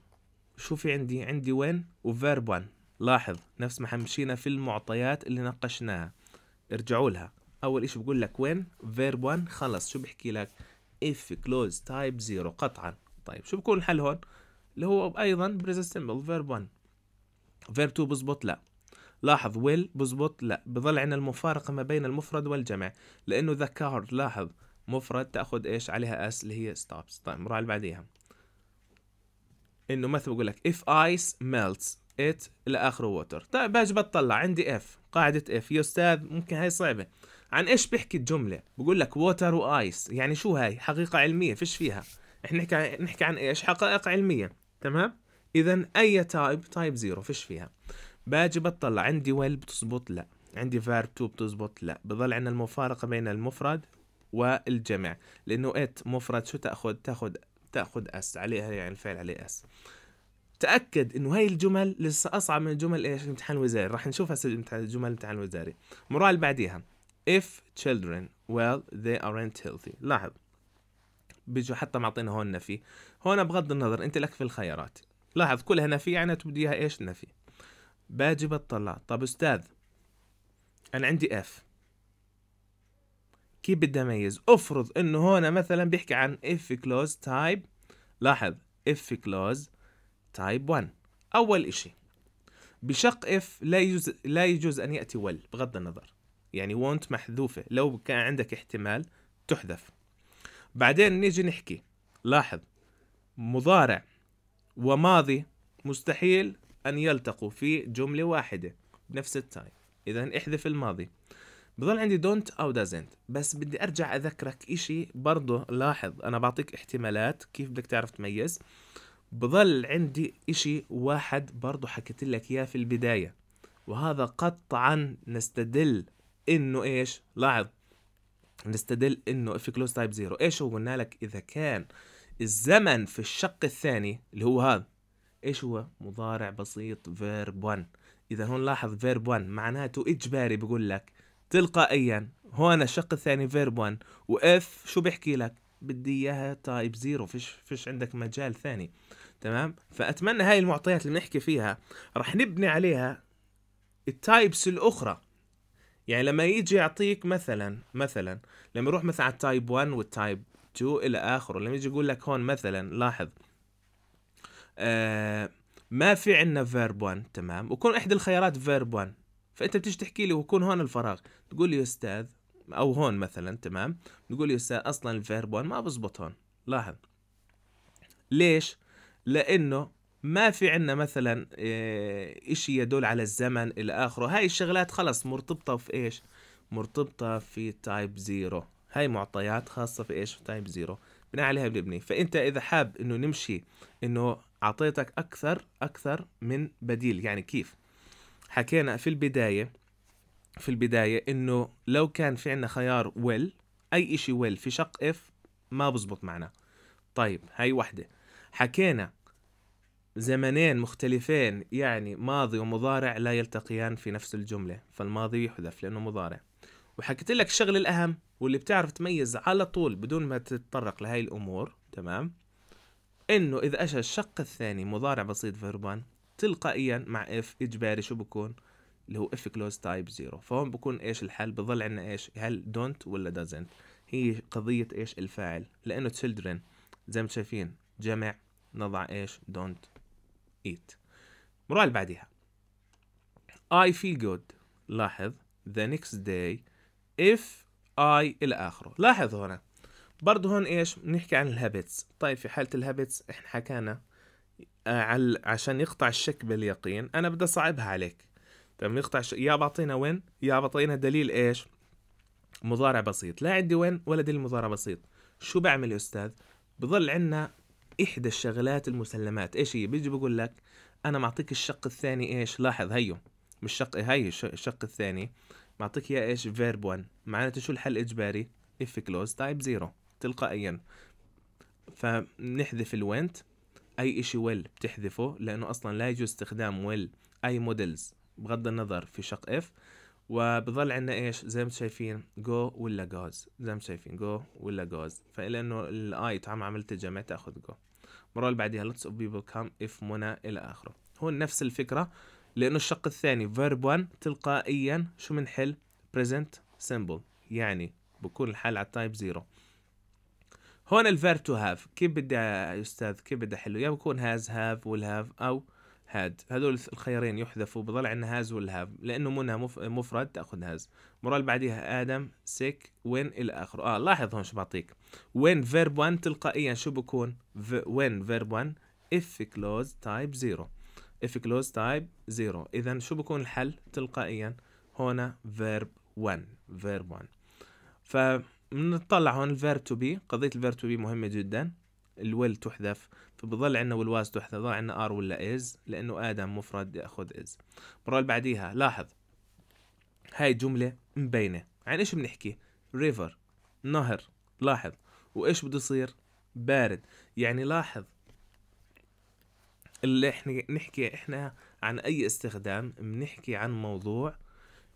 شو في عندي عندي وين وفيرب 1 لاحظ نفس ما مشينا في المعطيات اللي ناقشناها ارجعوا لها اول اشي بقول لك وين فيرب 1 خلص شو بحكي لك if close type 0 قطعا طيب شو بكون الحل هون اللي هو ايضا present simple verb 1 فيرب 2 بزبط لا لاحظ will بزبط لا بضل عندنا المفارقه ما بين المفرد والجمع لانه the car لاحظ مفرد تاخذ ايش عليها اس اللي هي stops طيب نروح اللي بعديها انه مثلا بقول لك if ice melts it الى اخره water طيب باجي بطلع عندي اف قاعده اف يا استاذ ممكن هاي صعبه عن ايش بيحكي الجمله بقول لك water وايس يعني شو هاي حقيقه علميه فيش فيها احنا نحكي عن نحكي عن ايش حقائق علميه تمام اذا اي تايب تايب زيرو فيش فيها باجي بطلع عندي ويل بتزبط لا عندي فيرب تو بتزبط لا بضل عندنا المفارقه بين المفرد والجمع لأنه ات إيه، مفرد شو تأخذ تأخذ تأخذ أس عليها يعني الفعل عليه أس تأكد إنه هاي الجمل لسه أصعب من الجمل إيش الامتحان الوزاري راح نشوف هسه الجمل الامتحان الوزاري المرة بعديها if children well they aren't healthy لاحظ بيجوا حتى معطينا هون نفي هون بغض النظر انت لك في الخيارات لاحظ كلها نفي يعني تبديها ايش نفي باجي بطلع طب استاذ انا عندي اف كيف بدي اميز افرض انه هون مثلا بيحكي عن اف كلوز تايب لاحظ اف كلوز تايب 1 اول اشي بشق اف لا يجوز لا يجوز ان ياتي وال بغض النظر يعني وونت محذوفه لو كان عندك احتمال تحذف بعدين نيجي نحكي لاحظ مضارع وماضي مستحيل ان يلتقوا في جمله واحده بنفس التايم اذا احذف الماضي بضل عندي دونت او دازنت بس بدي ارجع اذكرك اشي برضه لاحظ انا بعطيك احتمالات كيف بدك تعرف تميز بضل عندي اشي واحد برضه حكيت لك اياه في البداية وهذا قطعا نستدل انه ايش لاحظ نستدل انه في كلوز تايب زيرو ايش هو قلنا لك اذا كان الزمن في الشق الثاني اللي هو هذا ايش هو مضارع بسيط فيرب 1 اذا هون لاحظ فيرب 1 معناته اجباري بقول لك تلقائيا هون الشق الثاني فيرب 1 واف شو بيحكي لك بدي اياها تايب زيرو فيش فيش عندك مجال ثاني تمام فاتمنى هاي المعطيات اللي بنحكي فيها رح نبني عليها التايبس الاخرى يعني لما يجي يعطيك مثلا مثلا لما يروح مثلا على التايب 1 والتايب 2 الى اخره لما يجي يقول لك هون مثلا لاحظ آه ما في عندنا فيرب 1 تمام وكون احدى الخيارات فيرب 1 فانت بتيجي تحكي لي وكون هون الفراغ تقول لي استاذ او هون مثلا تمام نقول لي استاذ اصلا الفيرب ما بزبط هون لاحظ ليش لانه ما في عندنا مثلا آه، إشي يدل على الزمن إلى آخره هاي الشغلات خلص مرتبطة في إيش مرتبطة في تايب زيرو هاي معطيات خاصة في إيش في تايب زيرو بناء عليها بنبني فأنت إذا حاب إنه نمشي إنه أعطيتك أكثر أكثر من بديل يعني كيف حكينا في البداية في البداية إنه لو كان في عندنا خيار will أي إشي will في شق اف ما بزبط معنا طيب هاي وحدة حكينا زمنين مختلفين يعني ماضي ومضارع لا يلتقيان في نفس الجملة فالماضي يحذف لأنه مضارع وحكيت لك الشغل الأهم واللي بتعرف تميز على طول بدون ما تتطرق لهاي الأمور تمام إنه إذا أجى الشق الثاني مضارع بسيط فيربان تلقائيا مع اف اجباري شو بكون اللي هو اف كلوز تايب زيرو فهون بكون ايش الحل بضل عندنا ايش هل دونت ولا دازنت هي قضية ايش الفاعل لانه children زي ما شايفين جمع نضع ايش دونت ايت نروح اللي بعديها I feel good لاحظ the next day if I إلى آخره لاحظ هنا برضه هون إيش بنحكي عن الهابتس طيب في حالة الهابتس إحنا حكينا عشان يقطع الشك باليقين انا بدي اصعبها عليك تم يقطع ش... يا بعطينا وين يا بعطينا دليل ايش مضارع بسيط لا عندي وين ولا دليل مضارع بسيط شو بعمل يا استاذ بضل عندنا احدى الشغلات المسلمات ايش هي بيجي بقول لك انا معطيك الشق الثاني ايش لاحظ هيو مش شق هي الشق الثاني معطيك اياه ايش فيرب 1 معناته شو الحل اجباري اف كلوز تايب 0 تلقائيا فنحذف الوينت اي شيء ويل بتحذفه لانه اصلا لا يجوز استخدام ويل اي مودلز بغض النظر في شق اف وبضل عندنا ايش زي ما شايفين جو ولا جوز زي ما شايفين جو ولا جوز فالا انه الاي تعم عملت جمع تاخذ جو مره اللي بعديها lots of people come if منى الى اخره هون نفس الفكره لانه الشق الثاني verb 1 تلقائيا شو بنحل present simple يعني بكون الحال على التايب 0 هون الفيرب تو هاف كيف بدي يا استاذ كيف بدي احله يا بكون هاز هاف ويل هاف او هاد هذول الخيارين يحذفوا بضل عندنا هاز ويل هاف لانه منها مفرد تاخذ هاز المره اللي بعديها ادم سيك وين الى اخره اه لاحظ هون شو بعطيك وين فيرب 1 تلقائيا شو بكون وين فيرب 1 اف كلوز تايب 0 اف كلوز تايب 0 اذا شو بكون الحل تلقائيا هنا فيرب 1 فيرب 1 ف نطلع هون الفيرب تو بي قضيه الفيرب تو بي مهمه جدا الويل تحذف فبضل عندنا والواز تحذف ضل عندنا ار ولا از لانه ادم مفرد ياخذ از المره اللي بعديها لاحظ هاي جمله مبينه عن يعني ايش بنحكي ريفر نهر لاحظ وايش بده يصير بارد يعني لاحظ اللي احنا نحكي احنا عن اي استخدام بنحكي عن موضوع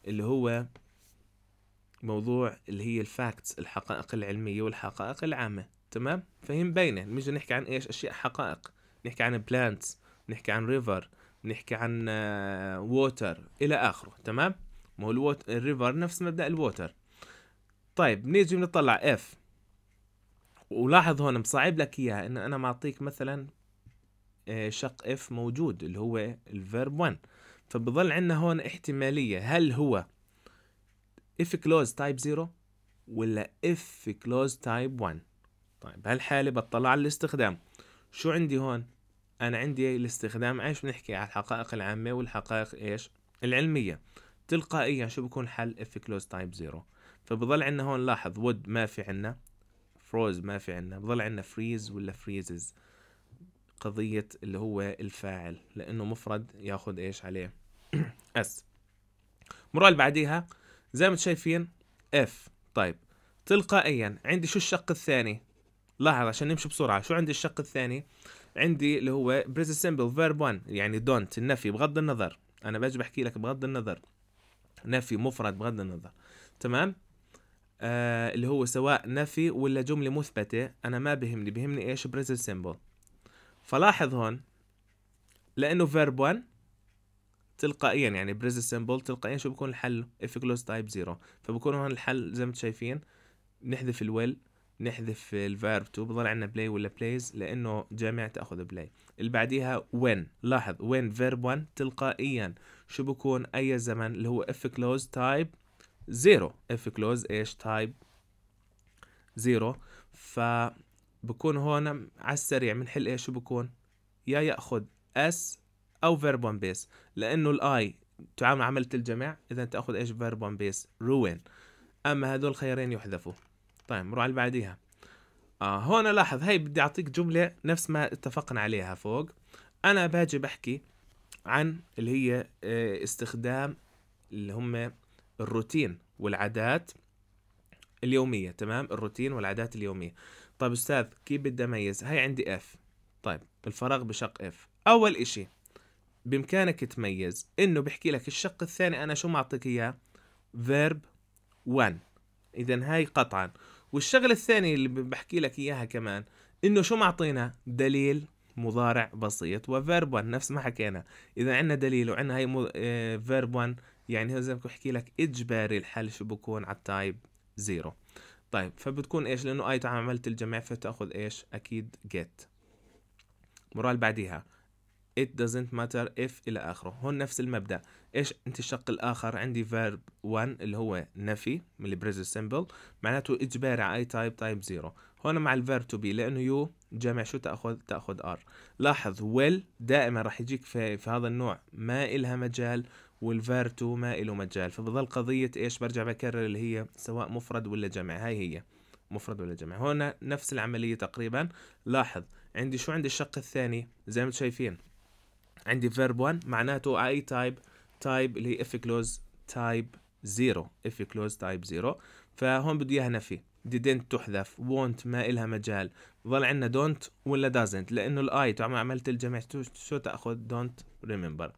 اللي هو موضوع اللي هي الفاكتس الحقائق العلمية والحقائق العامة تمام فهم بينه نيجي نحكي عن ايش اشياء حقائق نحكي عن بلانتس نحكي عن ريفر نحكي عن ووتر آه، الى اخره تمام ما هو الووت... الريفر نفس مبدا الووتر طيب نيجي نطلع اف ولاحظ هون مصعب لك اياها ان انا معطيك مثلا آه، شق اف موجود اللي هو الفيرب 1 فبضل عندنا هون احتماليه هل هو اف كلوز تايب 0 ولا اف كلوز تايب 1 طيب هالحالة بطلع على الاستخدام شو عندي هون انا عندي الاستخدام ايش بنحكي على الحقائق العامة والحقائق ايش العلمية تلقائيا شو بكون حل اف كلوز تايب 0 فبضل عندنا هون لاحظ وود ما في عندنا فروز ما في عندنا بضل عندنا فريز ولا فريزز قضية اللي هو الفاعل لأنه مفرد ياخذ إيش عليه أس المرة اللي بعديها زي ما شايفين اف طيب تلقائيا عندي شو الشق الثاني لاحظ عشان نمشي بسرعه شو عندي الشق الثاني عندي اللي هو بريزنت سيمبل فيرب 1 يعني دونت النفي بغض النظر انا باجي بحكي لك بغض النظر نفي مفرد بغض النظر تمام آه اللي هو سواء نفي ولا جمله مثبته انا ما بهمني بهمني ايش بريزنت سيمبل فلاحظ هون لانه فيرب 1 تلقائيا يعني بريز سيمبل تلقائيا شو بيكون الحل اف كلوز تايب 0 فبكون هون الحل زي ما انتم شايفين بنحذف الويل نحذف الفيرب تو بضل عندنا بلاي ولا بلايز لانه جامع تاخذ بلاي اللي بعديها وين لاحظ وين فيرب 1 تلقائيا شو بكون اي زمن اللي هو اف كلوز تايب 0 اف كلوز ايش تايب 0 فبكون هون على السريع بنحل ايش شو بكون يا ياخذ اس او فيرب 1 بيس لانه الاي تعامل عملة الجمع اذا تاخذ ايش فيرب 1 بيس روين اما هذول خيارين يحذفوا طيب نروح على اللي بعديها آه هون لاحظ هي بدي اعطيك جملة نفس ما اتفقنا عليها فوق انا باجي بحكي عن اللي هي آه، استخدام اللي هم الروتين والعادات اليومية تمام الروتين والعادات اليومية طيب أستاذ كيف بدي أميز هي عندي اف طيب الفراغ بشق اف أول إشي بإمكانك تميز إنه بحكي لك الشق الثاني أنا شو معطيك إياه فيرب 1 إذا هاي قطعا والشغلة الثانية اللي بحكي لك إياها كمان إنه شو معطينا دليل مضارع بسيط وفيرب 1 نفس ما حكينا إذا عندنا دليل وعندنا هاي مو... آه... فيرب 1 يعني زي ما بحكي لك إجباري الحل شو بكون على التايب 0 طيب فبتكون إيش لأنه أي عملت الجمع فتأخذ إيش أكيد جيت المرة اللي بعديها it doesn't matter if إلى آخره هون نفس المبدأ إيش أنت الشق الآخر عندي verb 1 اللي هو نفي من present simple معناته إجباري على أي تايب تايب 0 هون مع verb to be لأنه يو جمع شو تأخذ تأخذ ار لاحظ will دائما رح يجيك في, في هذا النوع ما إلها مجال والفير تو ما إله مجال فبظل قضية إيش برجع بكرر اللي هي سواء مفرد ولا جمع هاي هي مفرد ولا جمع هون نفس العملية تقريبا لاحظ عندي شو عندي الشق الثاني زي ما انتم شايفين عندي فيرب 1 معناته اي تايب تايب اللي هي اف كلوز تايب 0 اف كلوز تايب 0 فهون بده اياها نفي didn't تحذف won't ما إلها مجال ظل عندنا don't ولا doesn't لأنه الآي طبعا عملت الجمع شو تأخذ don't remember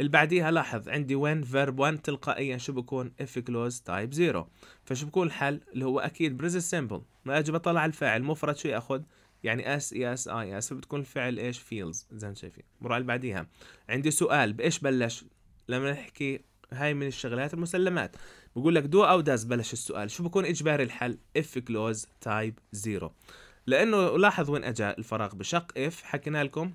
اللي بعديها لاحظ عندي when verb 1 تلقائيا شو بكون if close type 0 فشو بكون الحل اللي هو أكيد present simple ما أجي بطلع الفاعل مفرد شو يأخذ يعني اس اي اس اي اس فبتكون الفعل ايش فيلز زي ما شايفين المرة اللي بعديها عندي سؤال بايش بلش لما نحكي هاي من الشغلات المسلمات بقول لك دو او داز بلش السؤال شو بكون اجباري الحل اف كلوز تايب زيرو لانه لاحظ وين اجى الفراغ بشق اف حكينا لكم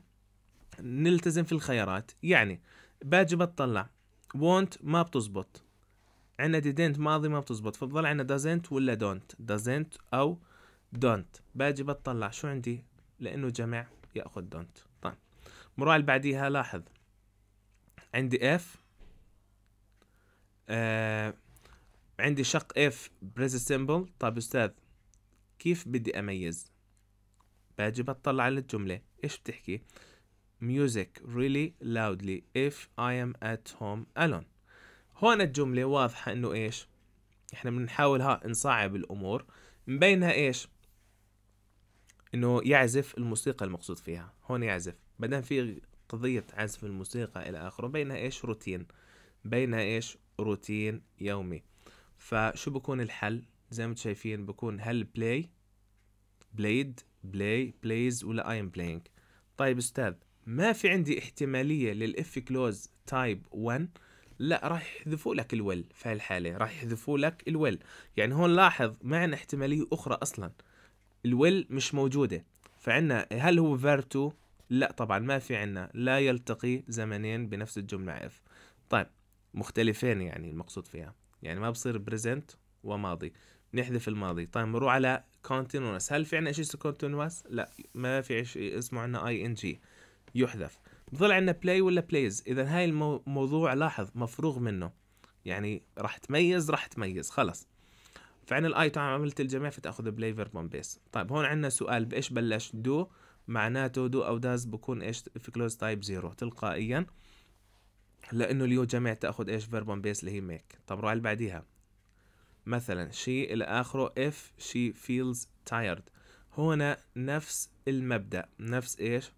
نلتزم في الخيارات يعني باجي بطلع وونت ما بتزبط عندنا didn't ماضي ما بتزبط فبضل عندنا doesn't ولا don't doesn't او دونت باجي بطلع شو عندي لانه جمع ياخذ دونت طيب المروعه اللي بعديها لاحظ عندي اف آه عندي شق اف بريز سيمبل طيب استاذ كيف بدي اميز باجي بطلع على الجمله ايش بتحكي music really loudly if I am at home alone هون الجملة واضحة انه ايش احنا بنحاول ها نصعب الامور مبينها ايش انه يعزف الموسيقى المقصود فيها هون يعزف بعدين في قضية عزف الموسيقى الى اخره بينها ايش روتين بينها ايش روتين يومي فشو بكون الحل زي ما انتم شايفين بكون هل بلاي بلايد بلاي بلايز ولا اي ام بلاينج طيب استاذ ما في عندي احتمالية للاف كلوز تايب 1 لا راح يحذفوا لك الول في هالحالة راح يحذفوا لك الول يعني هون لاحظ معنا احتمالية اخرى اصلا الويل مش موجوده فعنا هل هو فيرتو لا طبعا ما في عنا لا يلتقي زمنين بنفس الجمله اف طيب مختلفين يعني المقصود فيها يعني ما بصير بريزنت وماضي نحذف الماضي طيب نروح على كونتينوس هل في عنا شيء اسمه كونتينوس لا ما في شيء اسمه عنا اي ان جي يحذف بظل عنا بلاي ولا بلايز اذا هاي الموضوع لاحظ مفروغ منه يعني راح تميز راح تميز خلص الاي الايتم عملت الجميع فتاخذ بلاي فيرب اون بيس طيب هون عندنا سؤال بايش بلش دو معناته دو او داز بكون ايش في كلوز تايب زيرو تلقائيا لانه اليو جميع تاخذ ايش فيرب اون بيس اللي هي ميك طب روح اللي بعديها مثلا شي الى اخره if she feels tired هنا نفس المبدا نفس ايش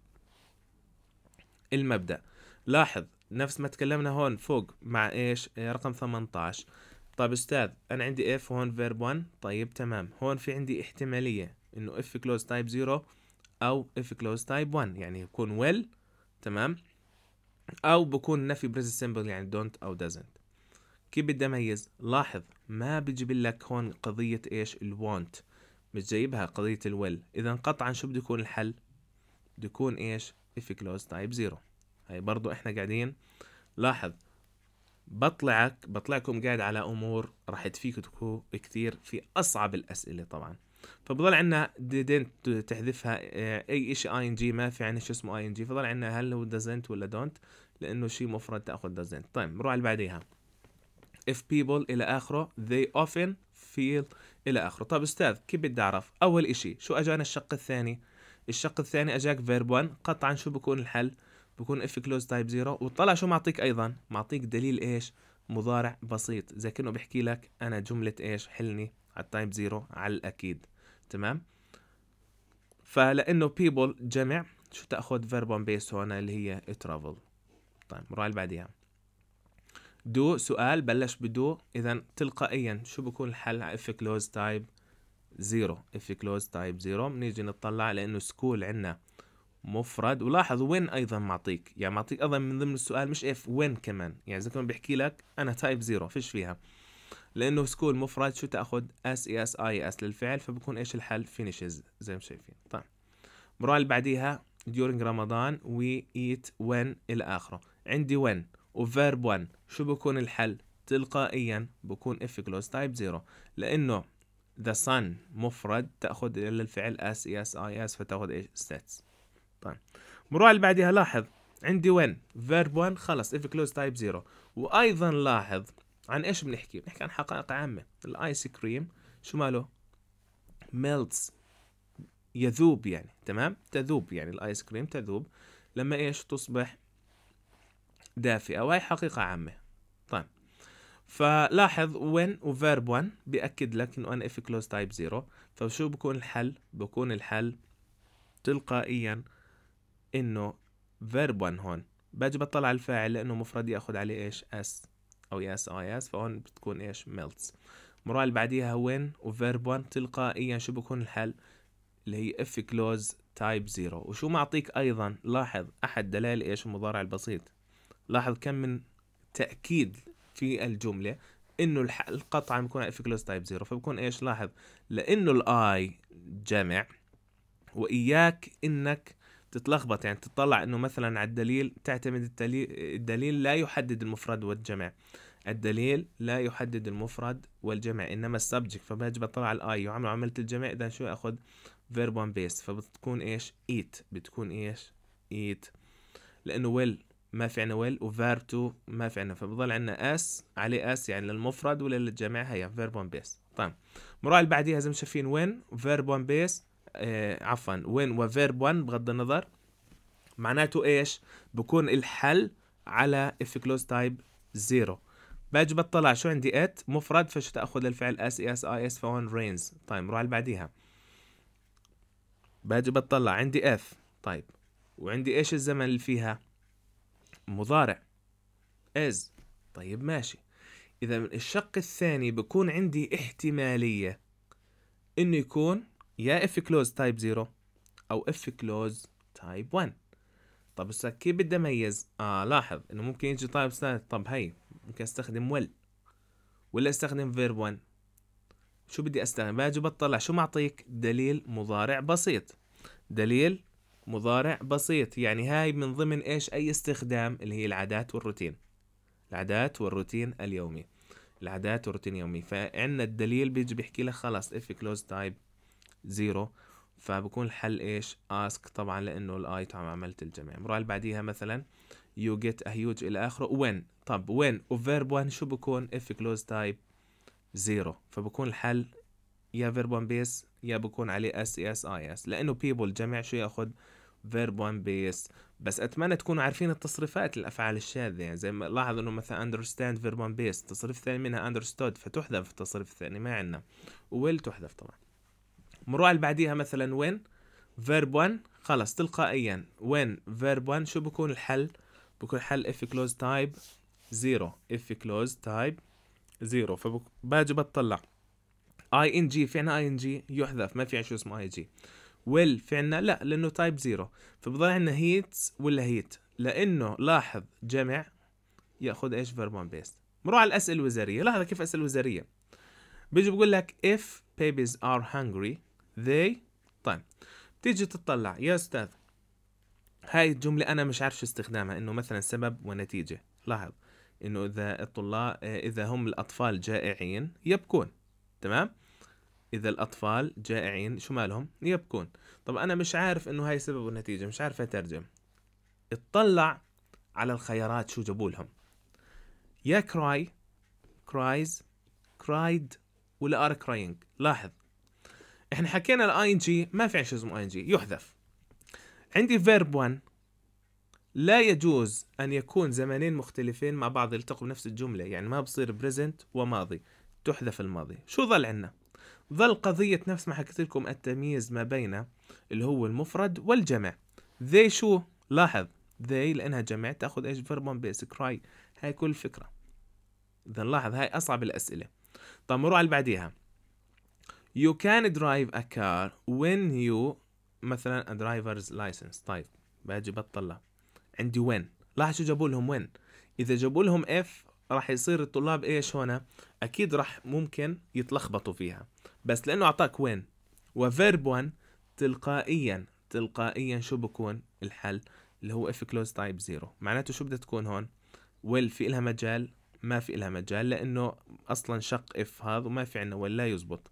المبدا لاحظ نفس ما تكلمنا هون فوق مع ايش رقم 18 طيب استاذ انا عندي اف هون فيرب 1 طيب تمام هون في عندي احتماليه انه اف كلوز تايب 0 او اف كلوز تايب 1 يعني يكون ويل تمام او بكون نفي بريز سيمبل يعني دونت او دازنت كيف بدي اميز لاحظ ما بجيب لك هون قضيه ايش الوانت مش جايبها قضيه الويل اذا قطعا شو بده يكون الحل بده يكون ايش اف كلوز تايب 0 هي برضو احنا قاعدين لاحظ بطلعك بطلعكم قاعد على امور راح تفيدكم كثير في اصعب الاسئله طبعا فبضل عندنا didn't تحذفها آه، اي شيء اي ان جي ما في عندنا شو اسمه اي ان جي فضل عندنا هل هو doesn't ولا don't لانه شيء مفرد تاخذ doesn't طيب نروح على اللي بعديها if people الى اخره they often feel الى اخره طيب استاذ كيف بدي اعرف اول شيء شو اجانا الشق الثاني الشق الثاني اجاك verb 1 قطعا شو بكون الحل بكون اف كلوز تايب زيرو وطلع شو معطيك ايضا معطيك دليل ايش مضارع بسيط زي كأنه بيحكي لك انا جملة ايش حلني على التايب زيرو على الاكيد تمام فلانه بيبل جمع شو تاخذ فيرب بيس هون اللي هي ترافل طيب نروح اللي بعديها دو سؤال بلش بدو اذا تلقائيا شو بكون الحل على اف كلوز تايب زيرو اف كلوز تايب زيرو بنيجي نطلع لانه سكول عندنا مفرد ولاحظ وين ايضا معطيك يعني معطيك ايضا من ضمن السؤال مش اف وين كمان يعني زي كمان بيحكي لك انا تايب زيرو فيش فيها لانه سكول مفرد شو تاخذ اس اي اس اي اس للفعل فبكون ايش الحل فينيشز زي ما شايفين طيب المراه اللي بعديها during رمضان we eat when الى اخره عندي when وفيرب 1 شو بكون الحل تلقائيا بكون اف كلوز تايب زيرو لانه the sun مفرد تاخذ الى الفعل اس اي e، اس اي اس فتاخذ ايش sets طيب بنروح اللي بعديها لاحظ عندي وين فيرب 1 خلص اف كلوز تايب 0 وايضا لاحظ عن ايش بنحكي بنحكي عن حقائق عامه الايس كريم شو ماله ميلتس يذوب يعني تمام تذوب يعني الايس كريم تذوب لما ايش تصبح دافئه وهي حقيقه عامه طيب فلاحظ وين وفيرب 1 بياكد لك انه انا اف كلوز تايب 0 فشو بكون الحل بكون الحل تلقائيا انه فيرب 1 هون باجي بطلع على الفاعل لانه مفرد ياخذ عليه ايش اس او يس او اس فهون بتكون ايش ميلتس المراه اللي بعديها وين وفيرب 1 تلقائيا شو بكون الحل اللي هي اف كلوز تايب زيرو وشو معطيك ايضا لاحظ احد دلائل ايش المضارع البسيط لاحظ كم من تاكيد في الجمله انه الحل قطعا بكون اف كلوز تايب زيرو فبكون ايش لاحظ لانه الاي جمع واياك انك تتلخبط يعني تطلع انه مثلا على الدليل تعتمد الدليل, الدليل لا يحدد المفرد والجمع الدليل لا يحدد المفرد والجمع انما السبجكت فبجب اطلع على الاي وعمل عملت الجمع اذا شو اخذ فيرب وان بيست فبتكون ايش ايت بتكون ايش ايت لانه ويل ما في عنا ويل وفيرب تو ما في عنا فبضل عنا اس عليه اس يعني للمفرد ولا للجمع هي فيرب وان بيست طيب مراحل اللي بعديها زي ما شايفين وين فيرب وان بيست آه عفوا وين وفيرب 1 بغض النظر معناته ايش بكون الحل على اف كلوز تايب 0 باجي بطلع شو عندي ات مفرد فشو تاخذ الفعل اس اس اي اس فون رينز طيب نروح على بعديها باجي بطلع عندي اف طيب وعندي ايش الزمن اللي فيها مضارع از طيب ماشي اذا الشق الثاني بكون عندي احتماليه انه يكون يا اف كلوز تايب 0 او اف كلوز تايب 1 طب هسه كيف بدي اميز؟ اه لاحظ انه ممكن يجي تايب ثالث طب هي ممكن استخدم ويل ولا استخدم فيرب 1 شو بدي استخدم؟ باجي بطلع شو معطيك؟ دليل مضارع بسيط دليل مضارع بسيط يعني هاي من ضمن ايش اي استخدام اللي هي العادات والروتين العادات والروتين اليومي العادات والروتين اليومي فعندنا الدليل بيجي بيحكي لك خلاص اف كلوز تايب زيرو فبكون الحل ايش ask طبعا لانه الاي طبعا عملت الجمع المره اللي بعديها مثلا you get a huge الى اخره when طب when وفيرب 1 شو بكون if close type زيرو فبكون الحل يا فيرب 1 بيس يا بكون عليه اس اس اي اس لانه people جمع شو ياخذ فيرب 1 بيس بس اتمنى تكونوا عارفين التصريفات الافعال الشاذه يعني زي ما لاحظ انه مثلا understand فيرب 1 بيس التصريف الثاني منها understood فتحذف التصريف الثاني ما عندنا will تحذف طبعا المروعه اللي بعديها مثلا وين فيرب 1 خلص تلقائيا وين فيرب 1 شو بكون الحل بكون الحل اف كلوز تايب 0 اف كلوز تايب 0 فباجي بطلع اي ان جي في عنا اي ان جي يحذف ما في شيء اسمه اي جي ويل في عنا لا لانه تايب 0 فبضل عنا هيت ولا هيت لانه لاحظ جمع ياخذ ايش فيرب 1 بيست نروح على الاسئله الوزاريه لاحظ كيف اسئله وزاريه بيجي بقول لك if babies are hungry they طيب تيجي تطلع يا استاذ هاي الجملة أنا مش عارف شو استخدامها إنه مثلا سبب ونتيجة لاحظ إنه إذا الطلاب إذا هم الأطفال جائعين يبكون تمام إذا الأطفال جائعين شو مالهم يبكون طب أنا مش عارف إنه هاي سبب ونتيجة مش عارف أترجم اطلع على الخيارات شو جابولهم يا cry cries cried ولا are crying لاحظ احنا حكينا الاي ان جي ما في شيء اسمه اي ان جي يحذف عندي فيرب 1 لا يجوز ان يكون زمنين مختلفين مع بعض يلتقوا بنفس الجمله يعني ما بصير بريزنت وماضي تحذف الماضي شو ظل عندنا ظل قضيه نفس ما حكيت لكم التمييز ما بين اللي هو المفرد والجمع ذي شو لاحظ ذي لانها جمع تاخذ ايش فيرب 1 بيس كراي هاي كل فكره اذا لاحظ هاي اصعب الاسئله طب نروح على اللي بعديها You can drive a car when you مثلا a driver's license طيب باجي بطلع عندي when لاحظ شو جابوا لهم when إذا جابوا لهم if راح يصير الطلاب ايش هنا اكيد راح ممكن يتلخبطوا فيها بس لانه اعطاك وين وفيرب 1 تلقائيا تلقائيا شو بكون الحل اللي هو اف كلوز تايب زيرو معناته شو بدها تكون هون ويل في إلها مجال ما في إلها مجال لانه اصلا شق اف هذا وما في عندنا will لا يزبط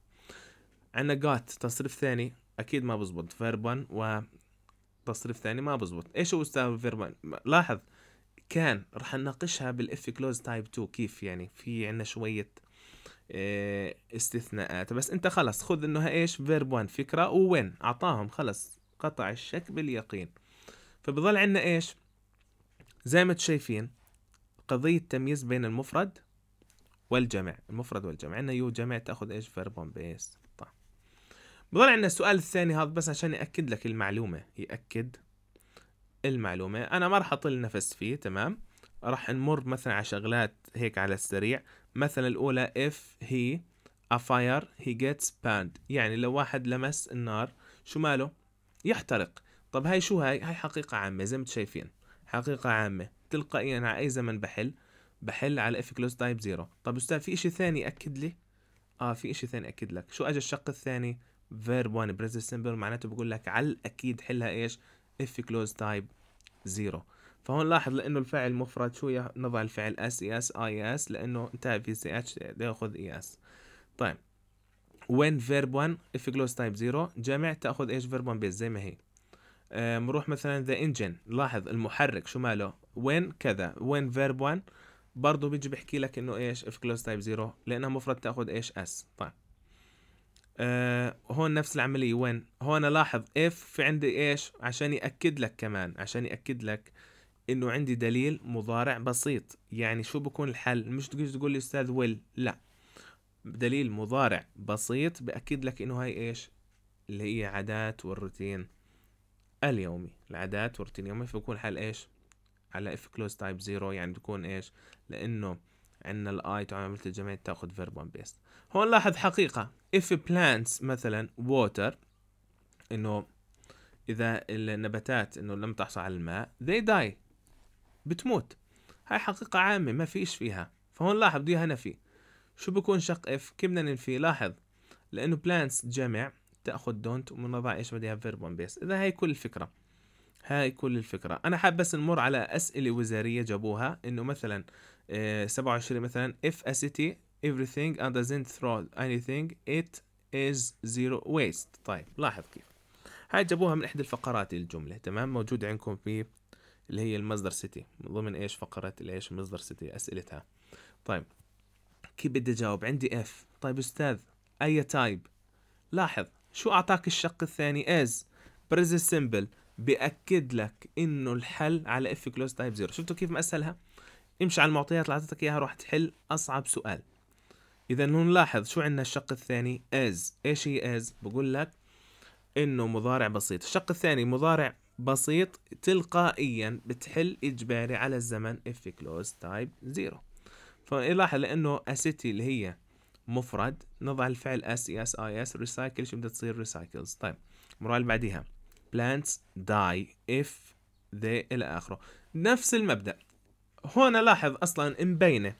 عندنا جات تصريف ثاني اكيد ما بزبط فيربان تصريف ثاني ما بزبط ايش هو استاذ فيربان لاحظ كان رح نناقشها بالاف كلوز تايب 2 كيف يعني في عندنا شويه آه، استثناءات بس انت خلص خذ انه ايش فيرب 1 فكره وين اعطاهم خلص قطع الشك باليقين فبضل عندنا ايش زي ما انتم شايفين قضيه تمييز بين المفرد والجمع المفرد والجمع عندنا يو جمع تاخذ ايش فيرب 1 بيس بضل عندنا السؤال الثاني هذا بس عشان ياكد لك المعلومه ياكد المعلومه انا ما راح اطل نفس فيه تمام راح نمر مثلا على شغلات هيك على السريع مثلا الاولى if he a fire he gets banned يعني لو واحد لمس النار شو ماله يحترق طب هاي شو هاي هاي حقيقة عامة زي ما شايفين حقيقة عامة تلقائيا على أي زمن بحل بحل على if close type zero طب أستاذ في إشي ثاني أكد لي آه في إشي ثاني أكد لك شو أجى الشق الثاني فيرب 1 بريزنت سمبل معناته بقول لك على الاكيد حلها ايش اف كلوز تايب 0 فهون لاحظ لانه الفعل مفرد شو نضع الفعل اس اي اس اي اس لانه انتهى في سي اتش ياخذ اي اس طيب when verb 1 if close type 0 جمع تاخذ ايش verb 1 base زي ما هي بنروح مثلا the engine لاحظ المحرك شو ماله when كذا when verb 1 برضه بيجي بحكي لك انه ايش if close type 0 لانها مفرد تاخذ ايش اس طيب آه، هون نفس العملية وين هون لاحظ if في عندي ايش عشان يأكد لك كمان عشان يأكد لك انه عندي دليل مضارع بسيط يعني شو بكون الحل مش تجي تقول لي استاذ ويل لا دليل مضارع بسيط بأكد لك انه هاي ايش اللي هي عادات والروتين اليومي العادات والروتين اليومي فبكون الحل ايش على اف كلوز تايب زيرو يعني بكون ايش لانه عندنا الاي تعاملت الجمعية تاخذ فيرب 1 بيست هون لاحظ حقيقة اف بلانتس مثلا ووتر انه اذا النباتات انه لم تحصل على الماء they داي بتموت هاي حقيقة عامة ما فيش فيها فهون لاحظ ديها نفي شو بكون شق اف كيف بدنا ننفي لاحظ لانه بلانتس جمع تاخذ دونت وبنضع ايش بديها فيرب 1 بيست اذا هاي كل الفكرة هاي كل الفكرة أنا حاب بس نمر على أسئلة وزارية جابوها إنه مثلا 27 آه، مثلا if a city everything and doesn't throw anything it is zero waste طيب لاحظ كيف هاي جابوها من احدى الفقرات الجمله تمام موجود عندكم في اللي هي المصدر سيتي من ضمن ايش فقره ايش مصدر سيتي اسئلتها طيب كيف بدي اجاوب عندي اف طيب استاذ اي تايب لاحظ شو اعطاك الشق الثاني از بريز سيمبل بأكد لك انه الحل على اف كلوز تايب زيرو شفتوا كيف مسهلها امشي على المعطيات اللي اعطيتك اياها راح تحل اصعب سؤال اذا نلاحظ شو عندنا الشق الثاني از ايش هي از بقول لك انه مضارع بسيط الشق الثاني مضارع بسيط تلقائيا بتحل اجباري على الزمن if close type 0 فنلاحظ لانه اسيتي اللي هي مفرد نضع الفعل اس اس اي اس ريسايكل شو بدها تصير ريسايكلز طيب المرة اللي بعديها plants die if they الى اخره نفس المبدأ هون لاحظ اصلا مبينه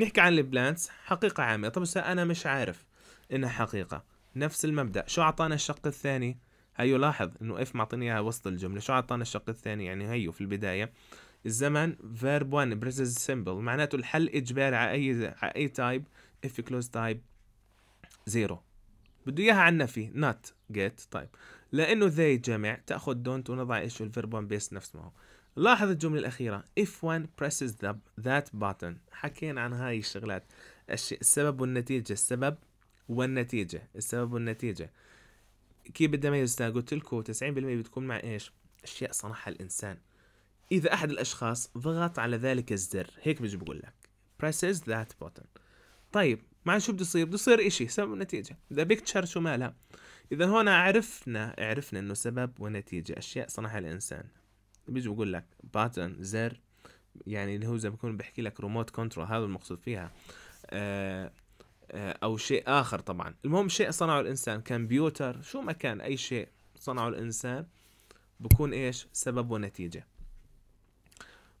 نحكي عن البلانتس حقيقه عامه طب انا مش عارف انها حقيقه نفس المبدا شو اعطانا الشق الثاني هيو لاحظ انه اف معطيني اياها وسط الجمله شو اعطانا الشق الثاني يعني هيو في البدايه الزمن فيرب 1 بريزز simple معناته الحل اجباري على اي على اي تايب اف كلوز تايب زيرو بده اياها على النفي نوت جيت طيب لانه ذي جمع تاخذ دونت ونضع ايش الفيرب 1 بيست نفس ما هو لاحظ الجملة الأخيرة if one presses the, that button حكينا عن هاي الشغلات الشيء السبب والنتيجة السبب والنتيجة السبب والنتيجة كيف بدي أميزها قلت لكم 90% بتكون مع إيش أشياء صنعها الإنسان إذا أحد الأشخاص ضغط على ذلك الزر هيك بيجي بقول لك presses that button طيب مع شو بده يصير بده يصير إشي سبب ونتيجة ذا بيكتشر شو مالها إذا هون عرفنا عرفنا إنه سبب ونتيجة أشياء صنعها الإنسان بيجي بقول لك باتن زر يعني اللي هو زي ما بكون بحكي لك ريموت كنترول هذا المقصود فيها آه، آه، او شيء اخر طبعا المهم شيء صنعه الانسان كمبيوتر شو ما كان اي شيء صنعه الانسان بكون ايش سبب ونتيجه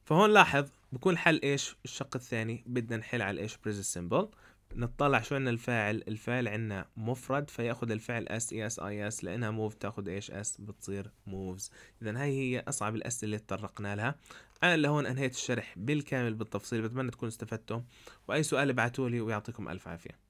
فهون لاحظ بكون الحل ايش الشق الثاني بدنا نحل على ايش بريز سيمبل نطلع شو عندنا الفاعل الفاعل عندنا مفرد فياخذ الفعل اس اي اس اي اس لانها موف تاخذ ايش اس بتصير موفز اذا هاي هي اصعب الاسئله اللي تطرقنا لها انا لهون انهيت الشرح بالكامل بالتفصيل بتمنى تكونوا استفدتوا واي سؤال ابعتوا لي ويعطيكم الف عافيه